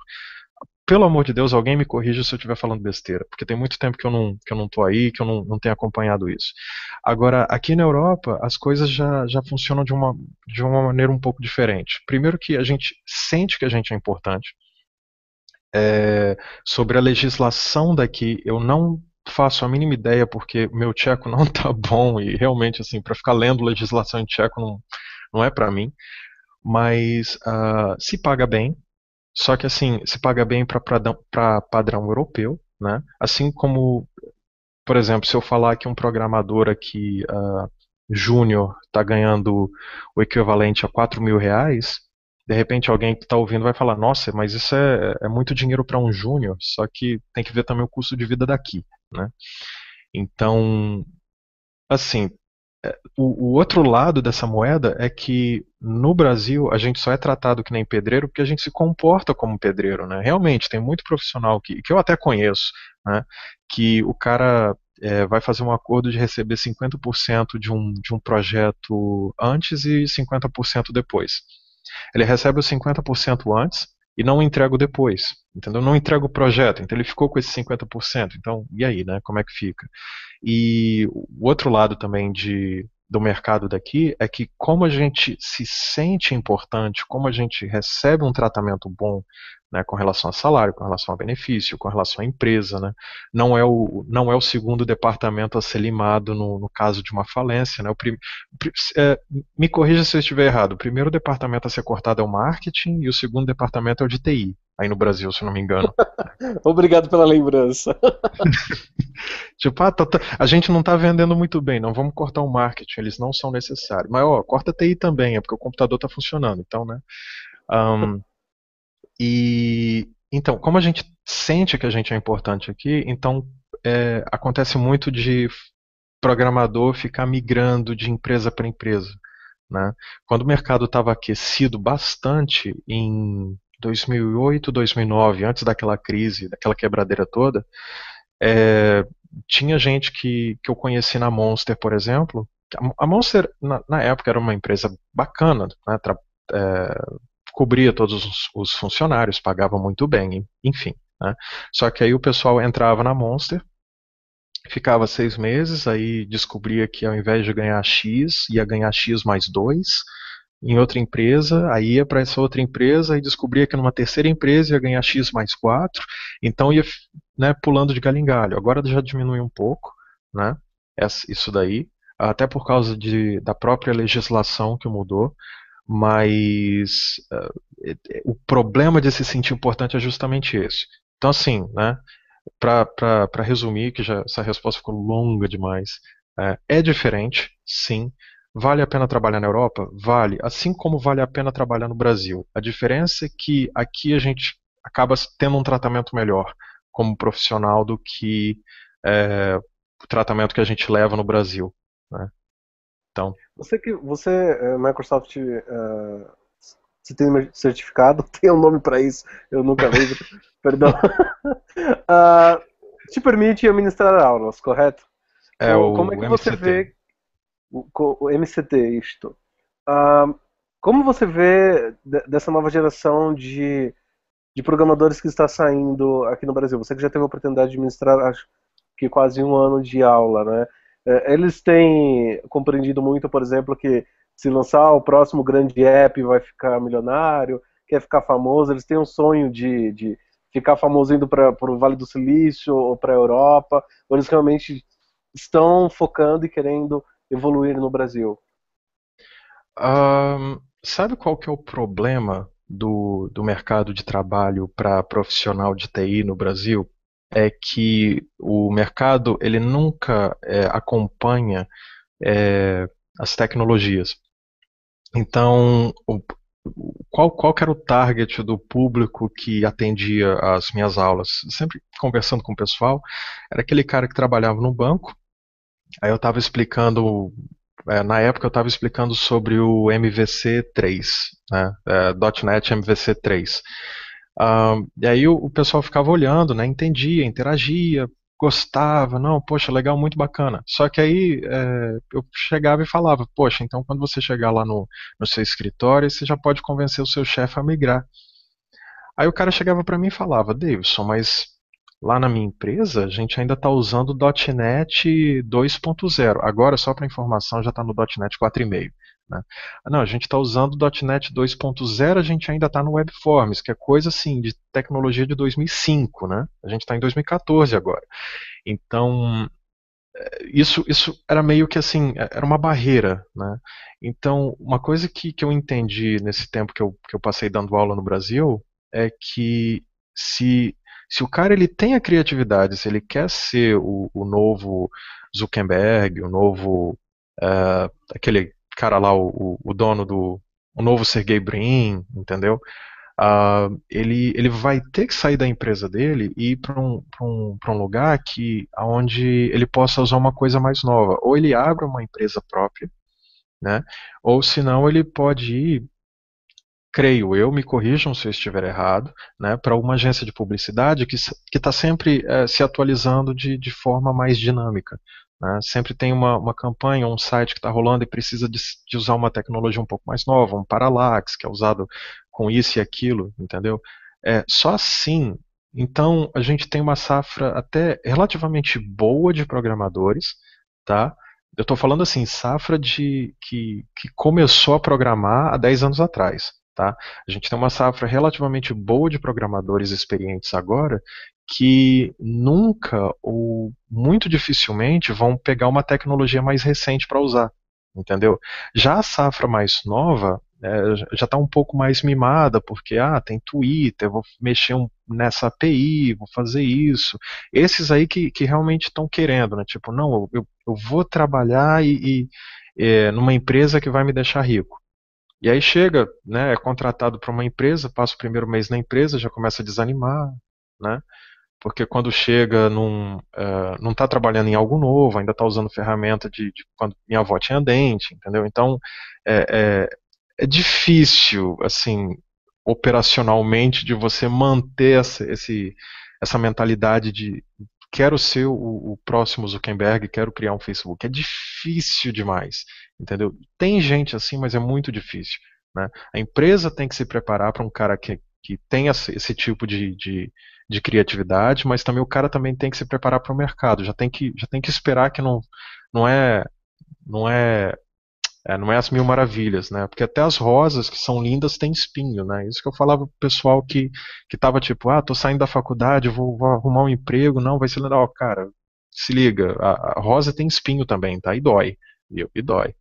pelo amor de Deus, alguém me corrija se eu estiver falando besteira, porque tem muito tempo que eu não, que eu não aí, que eu não, não tenho acompanhado isso. Agora, aqui na Europa, as coisas já, já funcionam de uma, de uma maneira um pouco diferente. Primeiro que a gente sente que a gente é importante. É, sobre a legislação daqui, eu não faço a mínima ideia porque meu tcheco *laughs* não está bom e realmente assim para ficar lendo legislação em tcheco não, não é para mim mas uh, se paga bem só que assim, se paga bem para padrão europeu, né? Assim como, por exemplo, se eu falar que um programador aqui uh, júnior está ganhando o equivalente a 4 mil reais, de repente alguém que está ouvindo vai falar, nossa, mas isso é, é muito dinheiro para um júnior, só que tem que ver também o custo de vida daqui, né? Então, assim, o, o, outro lado dessa moeda é que no Brasil a gente só é tratado que nem pedreiro porque a gente se comporta como pedreiro, né? Realmente tem muito profissional que, que eu até conheço, né? Que o cara é, vai fazer um acordo de receber 50% de um, de um projeto antes e 50% depois. Ele recebe os 50% antes e não entrego depois, entendeu? Não entrego o projeto, então ele ficou com esses 50%, então e aí, né? Como é que fica? E o outro lado também de, do mercado daqui é que como a gente se sente importante, como a gente recebe um tratamento bom, né, com relação a salário, com relação a benefício, com relação à empresa. Né. Não, é o, não é o segundo departamento a ser limado no, no caso de uma falência. Né. O prim, é, me corrija se eu estiver errado. O primeiro departamento a ser cortado é o marketing e o segundo departamento é o de TI, aí no Brasil, se não me engano. *laughs* Obrigado pela lembrança. *laughs* tipo, ah, tá, tá, a gente não está vendendo muito bem, não vamos cortar o marketing, eles não são necessários. Mas, ó, corta a TI também, é porque o computador está funcionando, então, né? Um, e então, como a gente sente que a gente é importante aqui, então é, acontece muito de programador ficar migrando de empresa para empresa. Né? Quando o mercado estava aquecido bastante em 2008, 2009, antes daquela crise, daquela quebradeira toda, é, tinha gente que, que eu conheci na Monster, por exemplo. A Monster, na, na época, era uma empresa bacana, né? Tra, é, cobria todos os, os funcionários, pagava muito bem, enfim. Né? Só que aí o pessoal entrava na Monster, ficava seis meses, aí descobria que ao invés de ganhar X, ia ganhar X mais 2 em outra empresa, aí ia para essa outra empresa e descobria que numa terceira empresa ia ganhar X mais 4, então ia né, pulando de galho em galho. Agora já diminuiu um pouco né, isso daí, até por causa de, da própria legislação que mudou mas uh, o problema de se sentir importante é justamente esse. Então, assim, né, para resumir, que já, essa resposta ficou longa demais, uh, é diferente, sim. Vale a pena trabalhar na Europa? Vale, assim como vale a pena trabalhar no Brasil. A diferença é que aqui a gente acaba tendo um tratamento melhor como profissional do que é, o tratamento que a gente leva no Brasil. Né? Então, você que você eh, Microsoft uh, se tem certificado *laughs* tem um nome para isso, eu nunca lembro. *laughs* perdão. Uh, *laughs* te permite administrar aulas, correto? É o como é que MCT. você vê o, o MCT isto? Uh, como você vê dessa nova geração de, de programadores que está saindo aqui no Brasil? Você que já teve a oportunidade de administrar acho que quase um ano de aula, né? É, eles têm compreendido muito, por exemplo, que se lançar o próximo grande app vai ficar milionário, quer ficar famoso, eles têm um sonho de, de ficar famoso indo para o Vale do Silício ou para a Europa, ou eles realmente estão focando e querendo evoluir no Brasil? Um, sabe qual que é o problema do, do mercado de trabalho para profissional de TI no Brasil? é que o mercado ele nunca é, acompanha é, as tecnologias. Então, o, qual, qual era o target do público que atendia as minhas aulas? Sempre conversando com o pessoal, era aquele cara que trabalhava no banco. Aí eu estava explicando, é, na época eu estava explicando sobre o MVC 3, né, é, .NET MVC 3 e aí o, o, pessoal ficava olhando, né, entendia, interagia, gostava, não, poxa, legal, muito bacana. Só que aí é, eu chegava e falava, poxa, então quando você chegar lá no, no seu escritório, você já pode convencer o seu chefe a migrar. Aí o cara chegava para mim e falava, Davidson, mas lá na minha empresa a gente ainda está usando .NET 2.0. Agora, só para informação, já está no .NET 4.5. Né? Não, a gente está usando .NET 2.0, a gente ainda está no WebForms, que é coisa assim de tecnologia de 2005, né? A gente está em 2014 agora. Então eh, isso, isso era meio que assim, é, era uma barreira, né? Então, uma coisa que, que eu entendi nesse tempo que eu, que eu passei dando aula no Brasil é que se, se o cara ele tem a criatividade, se ele quer ser o, o novo Zuckerberg, o novo uh, aquele cara lá, o, o dono do o novo Sergey Brin, entendeu? Uh, ele, ele vai ter que sair da empresa dele e ir para um, um, um lugar que onde ele possa usar uma coisa mais nova. Ou ele abre uma empresa própria, né? ou senão ele pode ir, creio eu, me corrijam se eu estiver errado, né? para uma agência de publicidade que está sempre é, se atualizando de, de forma mais dinâmica. Né? Sempre tem uma, uma campanha, um site que está rolando e precisa de, de, usar uma tecnologia um pouco mais nova, um parallax que é usado com isso e aquilo, entendeu? É, só assim, então a gente tem uma safra até relativamente boa de programadores, tá? Eu estou falando assim, safra de que, que começou a programar há 10 anos atrás. Tá? A gente tem uma safra relativamente boa de programadores experientes agora que nunca ou muito dificilmente vão pegar uma tecnologia mais recente para usar, entendeu? Já a safra mais nova é, já está um pouco mais mimada, porque ah, tem Twitter, vou mexer um, nessa API, vou fazer isso. Esses aí que, que realmente estão querendo, né? Tipo, não, eu, eu vou trabalhar e, e é, numa empresa que vai me deixar rico. E aí chega, né, é contratado para uma empresa, passa o primeiro mês na empresa, já começa a desanimar, né? porque quando chega num, eh, não está trabalhando em algo novo, ainda está usando ferramenta de, de, quando minha avó tinha dente, entendeu? Então é, é, é difícil, assim, operacionalmente de você manter essa, esse, essa mentalidade de quero ser o, o próximo Zuckerberg, quero criar um Facebook. É difícil demais, entendeu? Tem gente assim, mas é muito difícil. Né? A empresa tem que se preparar para um cara que que tem esse tipo de, de, de, criatividade, mas também o cara também tem que se preparar para o mercado, já tem que já tem que esperar que não não é não é, é não é as mil maravilhas, né? Porque até as rosas que são lindas têm espinho, né? Isso que eu falava pro pessoal que que tava tipo, ah, tô saindo da faculdade, vou, vou arrumar um emprego, não, vai ser legal, cara. Se liga, a, a rosa tem espinho também, tá? E dói, E dói.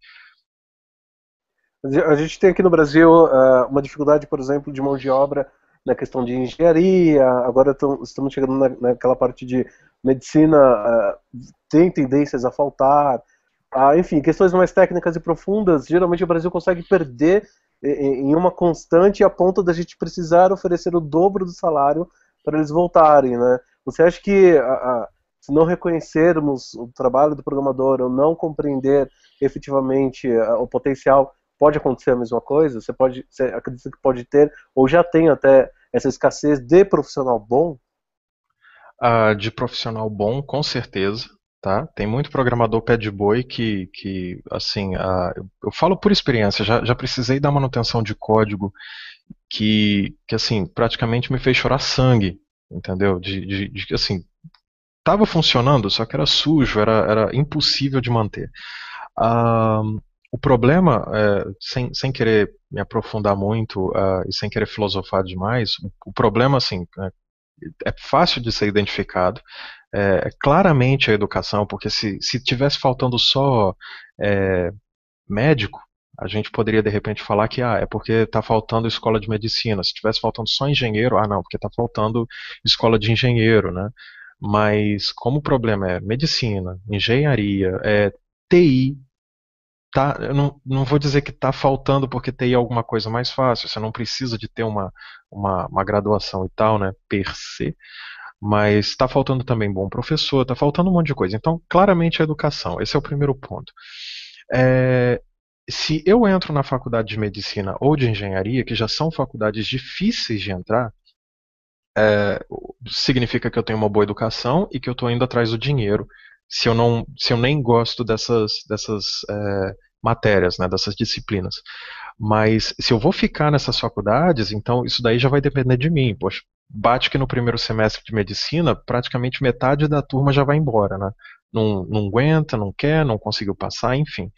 A gente tem aqui no Brasil uh, uma dificuldade, por exemplo, de mão de obra na questão de engenharia, agora tão, estamos chegando na, naquela parte de medicina, uh, tem tendências a faltar. Uh, enfim, questões mais técnicas e profundas, geralmente o Brasil consegue perder em, eh, eh, em uma constante a ponto da gente precisar oferecer o dobro do salário para eles voltarem, né? Você acha que se não reconhecermos o trabalho do programador ou não compreender efetivamente o potencial pode acontecer a mesma coisa? Você pode, você acredita que pode ter ou já tem até essa escassez de profissional bom? Uh, de profissional bom, com certeza. Tá? Tem muito programador pé de boi que, que assim, uh, ah, eu, eu, falo por experiência, já, já precisei da manutenção de código que, que, assim, praticamente me fez chorar sangue, entendeu? De, de, de assim, estava funcionando, só que era sujo, era, era impossível de manter. Uh, o problema, é, sem, sem querer me aprofundar muito uh, e sem querer filosofar demais, o, problema, assim, é, é, fácil de ser identificado, é, é, claramente a educação, porque se, se tivesse faltando só é, médico, a gente poderia de repente falar que ah, é porque está faltando escola de medicina. Se tivesse faltando só engenheiro, ah não, porque está faltando escola de engenheiro, né? Mas como o problema é medicina, engenharia, é TI, tá, não, não vou dizer que está faltando porque TI é alguma coisa mais fácil, você não precisa de ter uma, uma, uma graduação e tal, né, per se, mas está faltando também bom professor, está faltando um monte de coisa. Então, claramente a educação, esse é o primeiro ponto. É, se eu entro na faculdade de medicina ou de engenharia, que já são faculdades difíceis de entrar, é, significa que eu tenho uma boa educação e que eu estou indo atrás do dinheiro. Se eu não, se eu nem gosto dessas, dessas é, matérias, né, dessas disciplinas. Mas se eu vou ficar nessas faculdades, então isso daí já vai depender de mim. Poxa, bate que no primeiro semestre de medicina, praticamente metade da turma já vai embora, né? Não, não aguenta, não quer, não conseguiu passar, enfim.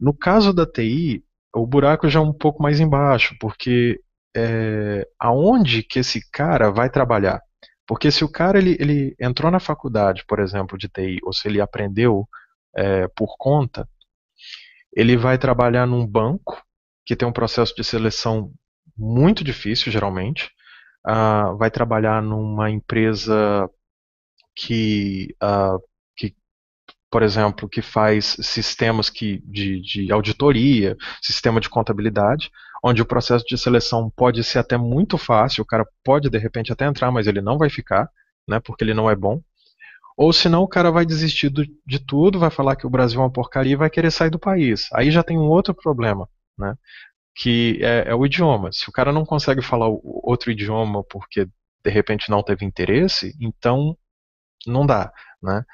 No caso da TI, o buraco já é um pouco mais embaixo, porque é, aonde que esse cara vai trabalhar? Porque se o cara ele, ele entrou na faculdade, por exemplo, de TI, ou se ele aprendeu é, por conta, ele vai trabalhar num banco, que tem um processo de seleção muito difícil, geralmente. Uh, vai trabalhar numa empresa que, uh, que, por exemplo, que faz sistemas que, de, de auditoria, sistema de contabilidade, onde o processo de seleção pode ser até muito fácil, o cara pode de repente até entrar, mas ele não vai ficar, né, porque ele não é bom. Ou senão o cara vai desistir do, de tudo, vai falar que o Brasil é uma porcaria e vai querer sair do país. Aí já tem um outro problema, né? Que é, é o idioma. Se o cara não consegue falar outro idioma porque de repente não teve interesse, então não dá, né?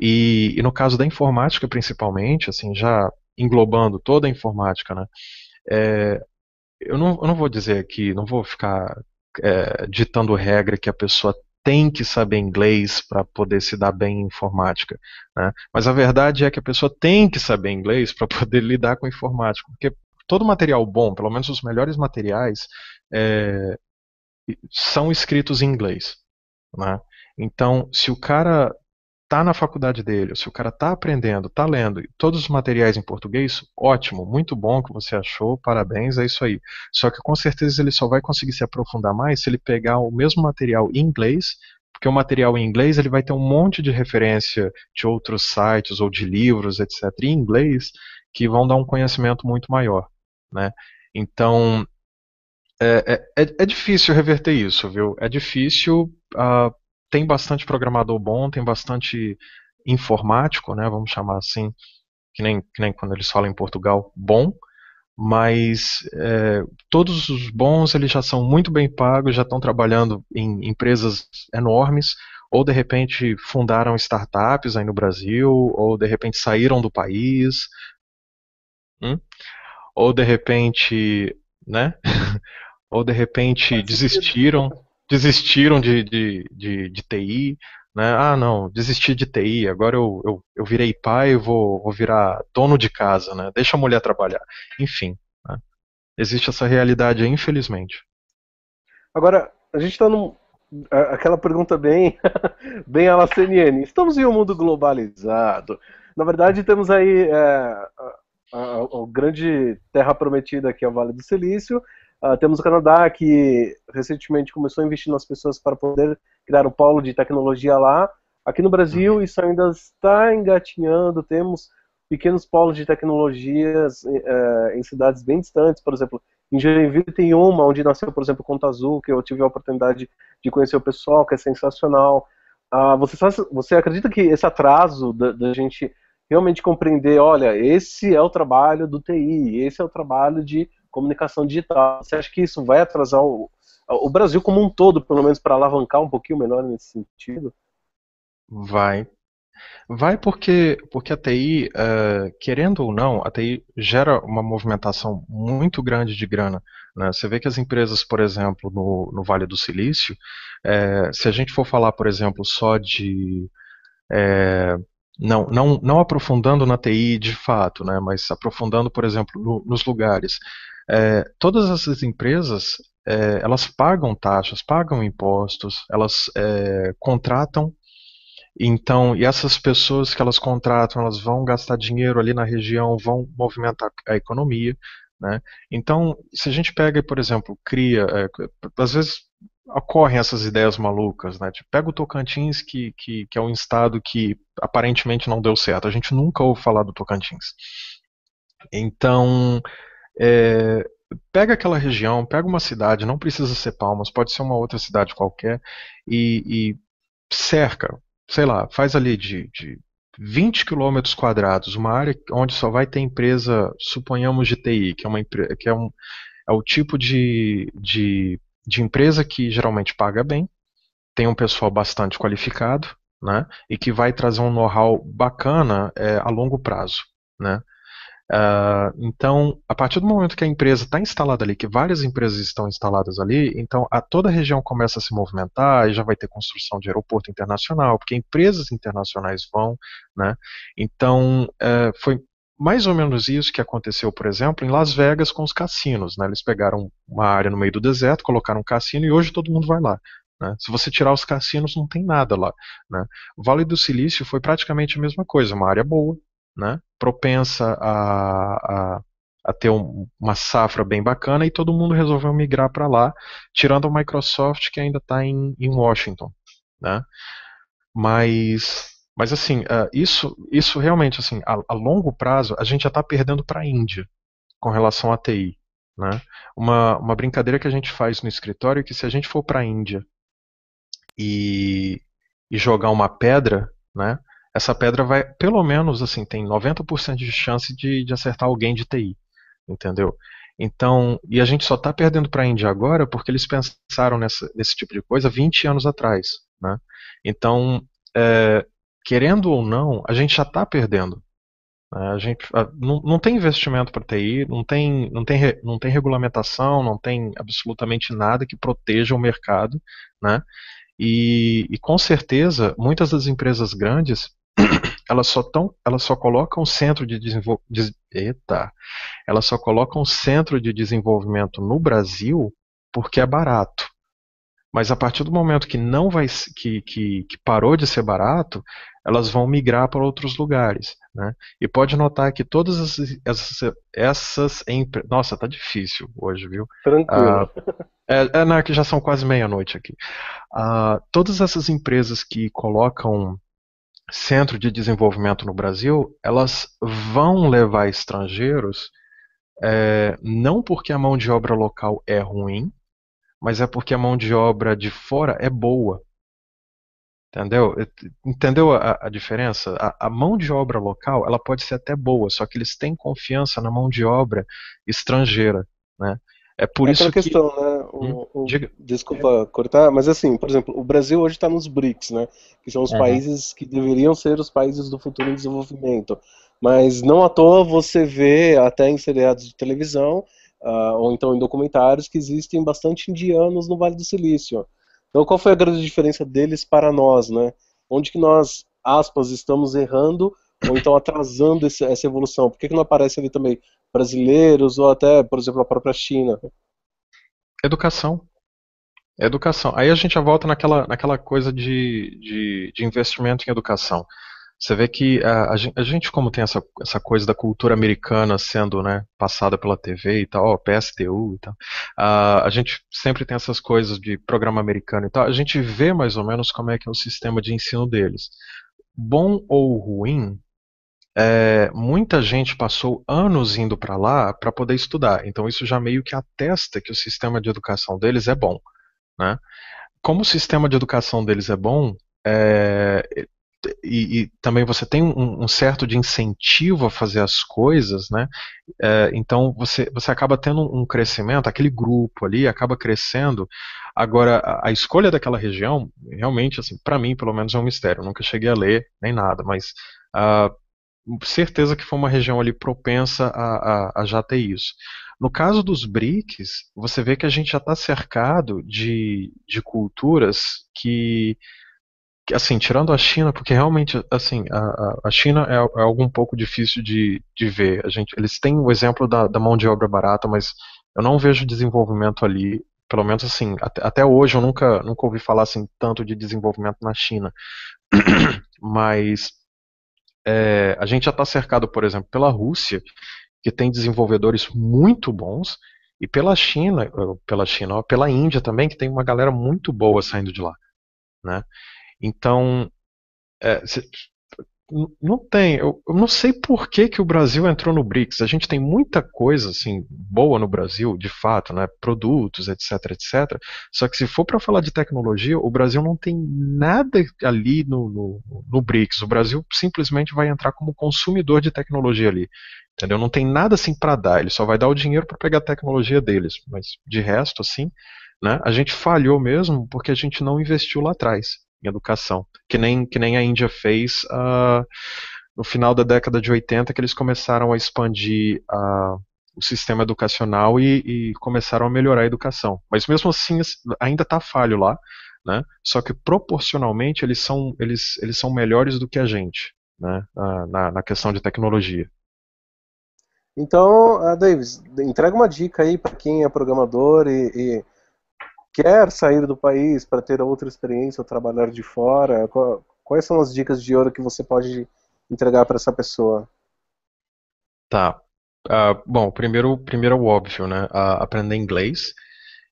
E, e, no caso da informática, principalmente, assim, já englobando toda a informática, né? É, eu, não, eu não vou dizer aqui, não vou ficar é, ditando regra que a pessoa tem que saber inglês para poder se dar bem em informática. Né? Mas a verdade é que a pessoa tem que saber inglês para poder *laughs* lidar com informática. Porque todo material bom, pelo menos os melhores materiais, é, são escritos em inglês. Né? Então, se o cara tá na faculdade dele, se o cara tá aprendendo, tá lendo todos os materiais em português, ótimo, muito bom que você achou, parabéns, é isso aí. Só que com certeza ele só vai conseguir se aprofundar mais se ele pegar o mesmo material em inglês, porque o material em inglês ele vai ter um monte de referência de outros sites ou de livros, etc, em inglês, que vão dar um conhecimento muito maior, né? Então, é, é, é, é difícil reverter isso, viu? É difícil uh, tem bastante programador bom, tem bastante informático, né, vamos chamar assim, que nem, que nem quando eles falam em Portugal, bom, mas é, todos os bons eles já são muito bem pagos, já estão trabalhando em empresas enormes, ou de repente fundaram startups aí no Brasil, ou de repente saíram do país, hum? ou de repente, né? *laughs* ou de repente desistiram desistiram de, de, de, de TI, né? Ah, não, desisti de TI, agora eu, eu, eu virei pai, e vou, vou virar dono de casa, né? Deixa a mulher trabalhar. Enfim, né? existe essa realidade aí, infelizmente. Agora, a gente está num. Aquela pergunta bem, *laughs* bem a la CNN. Estamos em um mundo globalizado. Na verdade, temos aí é, a, a, a, a grande terra prometida que é o Vale do Silício, Uh, temos o Canadá, que recentemente começou a investir nas pessoas para poder criar um polo de tecnologia lá. Aqui no Brasil, uhum. isso ainda está engatinhando, temos pequenos polos de tecnologias uh, em cidades bem distantes, por exemplo, em Joinville tem uma, onde nasceu, por exemplo, Conta Azul, que eu tive a oportunidade de conhecer o pessoal, que é sensacional. Uh, você, você acredita que esse atraso da gente realmente compreender, olha, esse é o trabalho do TI, esse é o trabalho de comunicação digital. Você acha que isso vai atrasar o, o Brasil como um todo, pelo menos para alavancar um pouquinho melhor nesse sentido? Vai. Vai porque, porque a TI, uh, eh, querendo ou não, a TI gera uma movimentação muito grande de grana. Né? Você vê que as empresas, por exemplo, no, no Vale do Silício, é, se a gente for falar, por exemplo, só de. É, não, não, não aprofundando na TI de fato, né, mas aprofundando, por exemplo, no, nos lugares. É, todas essas empresas é, elas pagam taxas, pagam impostos, elas é, contratam. Então, e essas pessoas que elas contratam, elas vão gastar dinheiro ali na região, vão movimentar a economia. Né? Então, se a gente pega, por exemplo, cria, é, às vezes ocorrem essas ideias malucas, né? Tipo, pega o Tocantins, que, que, que é um estado que aparentemente não deu certo. A gente nunca ouve falar do Tocantins. Então, é, pega aquela região, pega uma cidade, não precisa ser Palmas, pode ser uma outra cidade qualquer, e, e cerca, sei lá, faz ali de, de 20 quilômetros quadrados, uma área onde só vai ter empresa, suponhamos, de TI, que é, uma, que é, um, é o tipo de, de, de empresa que geralmente paga bem, tem um pessoal bastante qualificado, né, e que vai trazer um know-how bacana é, a longo prazo, né. Uh, então, a partir do momento que a empresa está instalada ali, que várias empresas estão instaladas ali, então a toda a região começa a se movimentar e já vai ter construção de aeroporto internacional, porque empresas internacionais vão, né? Então, uh, foi mais ou menos isso que aconteceu, por exemplo, em Las Vegas com os cassinos, né? Eles pegaram uma área no meio do deserto, colocaram um cassino e hoje todo mundo vai lá. Né? Se você tirar os cassinos, não tem nada lá. Né? Vale do Silício foi praticamente a mesma coisa, uma área boa, né, propensa a, a, a ter um, uma safra bem bacana e todo mundo resolveu migrar para lá, tirando a Microsoft que ainda está em, em Washington. Né? Mas mas assim, ah, isso, isso realmente, assim, a, a longo prazo, a gente já está perdendo para a Índia com relação à TI. Né? Uma, uma brincadeira que a gente faz no escritório é que se a gente for para a Índia e, e jogar uma pedra, né, essa pedra vai, pelo menos assim, tem 90% de chance de, de acertar alguém de TI, entendeu? Então, e a gente só está perdendo para a Índia agora porque eles pensaram nessa, nesse tipo de coisa 20 anos atrás, né? Então, é, querendo ou não, a gente já está perdendo. Né? A gente a, não, não tem investimento para TI, não tem, não, tem, re, não tem regulamentação, não tem absolutamente nada que proteja o mercado, né? E, e, com certeza, muitas das empresas grandes *coughs* elas só tão, elas só colocam um centro de desenvolvimento, elas só colocam um centro de desenvolvimento no Brasil porque é barato. Mas a partir do momento que não vai, que, que, que parou de ser barato, elas vão migrar para outros lugares, né? E pode notar que todas as, essas, essas empresas nossa, tá difícil hoje, viu? Tranquilo. Ah, é, é, não, é que já são quase meia noite aqui. Ah, todas essas empresas que colocam centro de desenvolvimento no Brasil, elas vão levar estrangeiros é, não porque a mão de obra local é ruim, mas é porque a mão de obra de fora é boa. Entendeu? Entendeu a, a diferença? A, a, mão de obra local ela pode ser até boa, só que eles têm confiança na mão de obra estrangeira. Né? É por é isso que... questão, né? O, hum, o, desculpa cortar, mas assim, por exemplo, o Brasil hoje está nos BRICS, né? Que são os uhum. países que deveriam ser os países do futuro em desenvolvimento. Mas não à toa você vê, até em seriados de televisão, uh, ou então em documentários, que existem bastante indianos no Vale do Silício. Então qual foi a grande diferença deles para nós, né? Onde que nós, aspas, estamos errando ou então atrasando essa evolução? Por que, que não aparece ali também brasileiros ou até, por exemplo, a própria China. Educação. Educação. Aí a gente já volta naquela, naquela coisa de, de, de investimento em educação. Você vê que a, a, gente, como tem essa, essa coisa da cultura americana sendo né, passada pela TV e tal, ó, PSTU e tal, a, a gente sempre tem essas coisas de programa americano e tal, a gente vê mais ou menos como é que é o sistema de ensino deles. Bom ou ruim, é, muita gente passou anos indo para lá para poder estudar. Então isso já meio que atesta que o sistema de educação deles é bom. Né? Como o sistema de educação deles é bom, é, e, e, também você tem um, um, certo de incentivo a fazer as coisas, né? É, então você, você acaba tendo um crescimento, aquele grupo ali acaba crescendo. Agora, a, a escolha daquela região, realmente, assim, para mim, pelo menos, é um mistério. Eu nunca cheguei a ler nem nada, mas uh, certeza que foi uma região ali propensa a, a, a já ter isso. No caso dos BRICS, você vê que a gente já está cercado de, de culturas que, assim, tirando a China, porque realmente, assim, a, a China é, é algo um pouco difícil de, de ver. A gente, eles têm o exemplo da, da mão de obra barata, mas eu não vejo desenvolvimento ali, pelo menos assim, até, até hoje eu nunca, nunca ouvi falar assim tanto de desenvolvimento na China. *clears throat* mas é, a gente já está cercado, por exemplo, pela Rússia, que tem desenvolvedores muito bons, e pela China, eh, pela China, pela Índia também, que tem uma galera muito boa saindo de lá, né? Então, é, não tem. Eu, eu, não sei por que, que o Brasil entrou no BRICS. A gente tem muita coisa assim boa no Brasil, de fato, né? Produtos, etc, etc. Só que se for para falar de tecnologia, o Brasil não tem nada ali no, no, no BRICS. O Brasil simplesmente vai entrar como consumidor de tecnologia ali. Entendeu? Não tem nada assim para dar. Ele só vai dar o dinheiro para pegar a tecnologia deles. Mas de resto, assim, né? A gente falhou mesmo porque a gente não investiu lá atrás em educação. Que nem, que nem a Índia fez uh, no final da década de 80, que eles começaram a expandir uh, o sistema educacional e, e, começaram a melhorar a educação. Mas mesmo assim, assim ainda está falho lá, né? só que proporcionalmente eles são, eles, eles são melhores do que a gente né? Ah, na, na questão de tecnologia. Então, uh, Davis, entrega uma dica aí para quem é programador e, e quer sair do país para ter outra experiência ou trabalhar de fora? Quais são as dicas de ouro que você pode entregar para essa pessoa? Tá. Uh, bom, primeiro, primeiro é o óbvio, né? Uh, aprender inglês.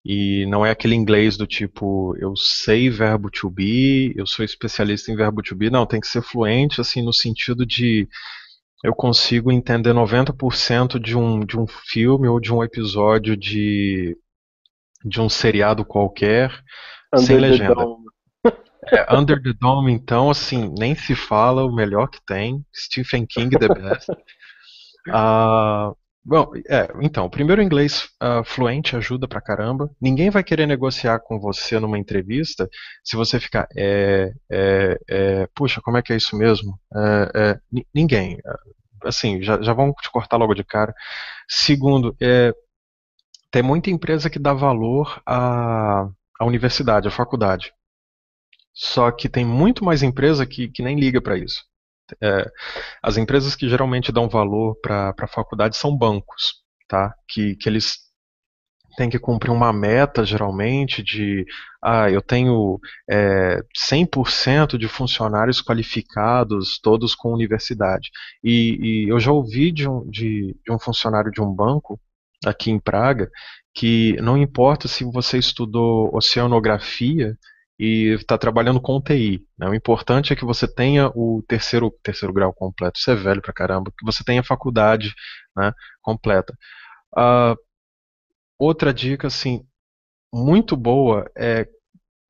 E não é aquele inglês do tipo, eu sei verbo to be, eu sou especialista em verbo to be. Não, tem que ser fluente, assim, no sentido de eu consigo entender 90% de um, de um filme ou de um episódio de de um seriado qualquer, Under sem legenda. É, Under the Dome, então, assim, nem se fala, o melhor que tem. Stephen King, the best. Uh, *laughs* bom, é, então, primeiro inglês uh, fluente ajuda pra caramba. Ninguém vai querer negociar com você numa entrevista se você ficar, é, é, é puxa, como é que é isso mesmo? É, é ninguém. Ah, assim, já, já vão te cortar logo de cara. Segundo, é, tem muita empresa que dá valor à, à universidade, à faculdade. Só que tem muito mais empresa que, que nem liga para isso. É, as empresas que geralmente dão valor para a faculdade são bancos, tá? Que, que eles têm que cumprir uma meta, geralmente, de ah, eu tenho é, 100% de funcionários qualificados, todos com universidade. E, e eu já ouvi de um, de, de um funcionário de um banco aqui em Praga que não importa se você estudou oceanografia e está trabalhando com TI. Né? O importante é que você tenha o terceiro, terceiro grau completo. Isso é velho pra caramba. Que você tenha a faculdade né, completa. Uh, outra dica, assim, muito boa é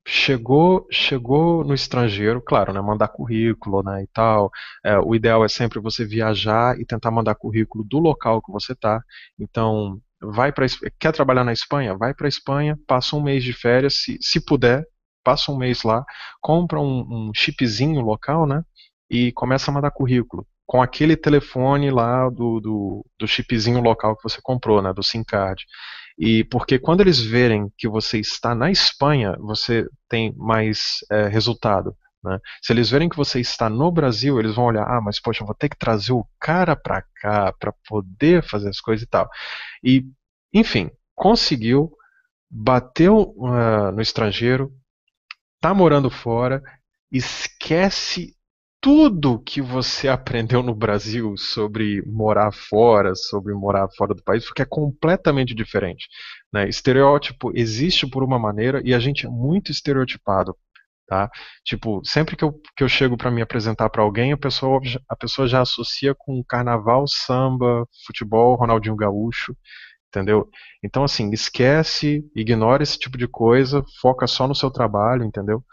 chegou chegou no estrangeiro, claro, né, mandar currículo, né, e tal. É, o ideal é sempre você viajar e tentar mandar currículo do local que você tá. Então, vai para quer trabalhar na Espanha, vai para Espanha, passa um mês de férias, se, se puder, passa um mês lá, compra um, um chipzinho local, né, e começa a mandar currículo com aquele telefone lá do, do, do chipzinho local que você comprou, né, do SIM card. E porque quando eles verem que você está na Espanha, você tem mais é, resultado. Né? Se eles verem que você está no Brasil, eles vão olhar, ah, mas poxa, eu vou ter que trazer o cara para cá para poder fazer as coisas e tal. E, enfim, conseguiu, bateu uh, no estrangeiro, tá morando fora, esquece tudo que você aprendeu no Brasil sobre morar fora, sobre morar fora do país, porque é completamente diferente. Né? Estereótipo existe por uma maneira e a gente é muito estereotipado. Tá? Tipo, sempre que eu, que eu chego para me apresentar para alguém, a pessoa, a pessoa já associa com carnaval, samba, futebol, Ronaldinho Gaúcho, entendeu? Então, assim, esquece, ignora esse tipo de coisa, foca só no seu trabalho, entendeu?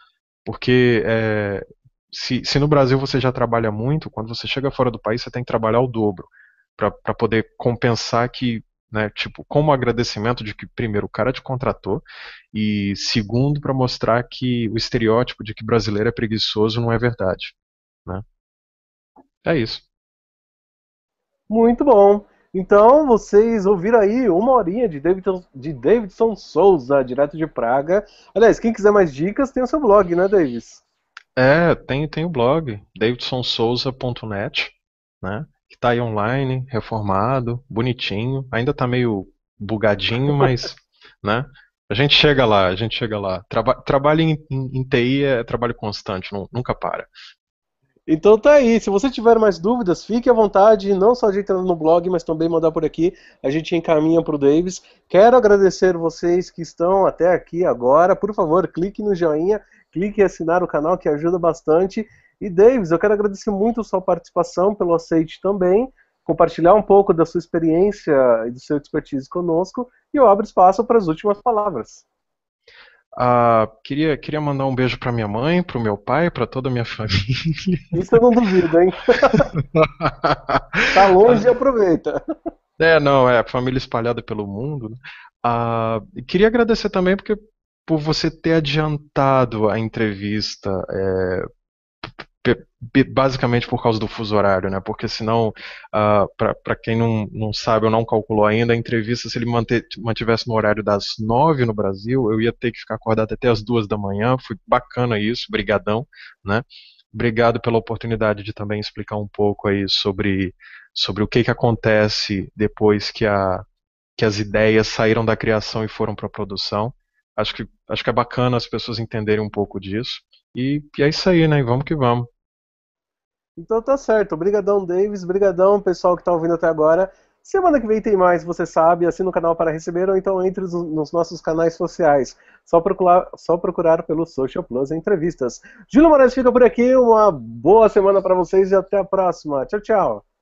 Porque é, se, se no Brasil você já trabalha muito, quando você chega fora do país, você tem que trabalhar o dobro para poder compensar que, né, tipo, como agradecimento de que, primeiro, o cara te contratou, e segundo, para mostrar que o estereótipo de que brasileiro é preguiçoso não é verdade. Né? É isso. Muito bom. Então, vocês ouviram aí uma horinha de Davidson, de Davidson Souza, direto de Praga. Aliás, quem quiser mais dicas, tem o seu blog, né, Davis? É, tem, tem o blog, davidsonsouza.net, né? Que tá aí online, reformado, bonitinho. Ainda tá meio bugadinho, *laughs* mas, né? A gente chega lá, a gente chega lá. Traba trabalho em, em, em, TI é trabalho constante, não, nunca para. Então tá aí. Se você tiver mais dúvidas, fique à vontade, não só de entrar no blog, mas também mandar por aqui. A gente encaminha para o Davis. Quero agradecer vocês que estão até aqui agora. Por favor, clique no joinha clique em assinar o canal que ajuda bastante. E Davis, eu quero agradecer muito a sua participação, pelo aceite também, compartilhar um pouco da sua experiência e do seu expertise conosco, e eu abro espaço para as últimas palavras. Ah, queria, queria mandar um beijo para minha mãe, para o meu pai, para toda a minha família. *laughs* Isso eu não duvido, hein? *laughs* tá longe e aproveita. É, não, é, família espalhada pelo mundo. Né? Ah, queria agradecer também porque por você ter adiantado a entrevista, é, basicamente por causa do fuso horário, né? Porque senão, uh, ah, para quem não, não sabe ou não calculou ainda, a entrevista, se ele manter, mantivesse no horário das nove no Brasil, eu ia ter que ficar acordado até as duas da manhã. Foi bacana isso, brigadão, né? Obrigado pela oportunidade de também explicar um pouco aí sobre, sobre o que, que acontece depois que, a, que as ideias saíram da criação e foram para a produção acho que, acho que é bacana as pessoas entenderem um pouco disso. E, e é isso aí, né? Vamos que vamos. Então tá certo. Obrigadão, Davis. Obrigadão, pessoal que está ouvindo até agora. Semana que vem tem mais, você sabe. Assina o canal para receber ou então entre nos nossos canais sociais. Só procurar, só procurar pelo Social Plus Entrevistas. Júlio Moraes fica por aqui. Uma boa semana para vocês e até a próxima. Tchau, tchau.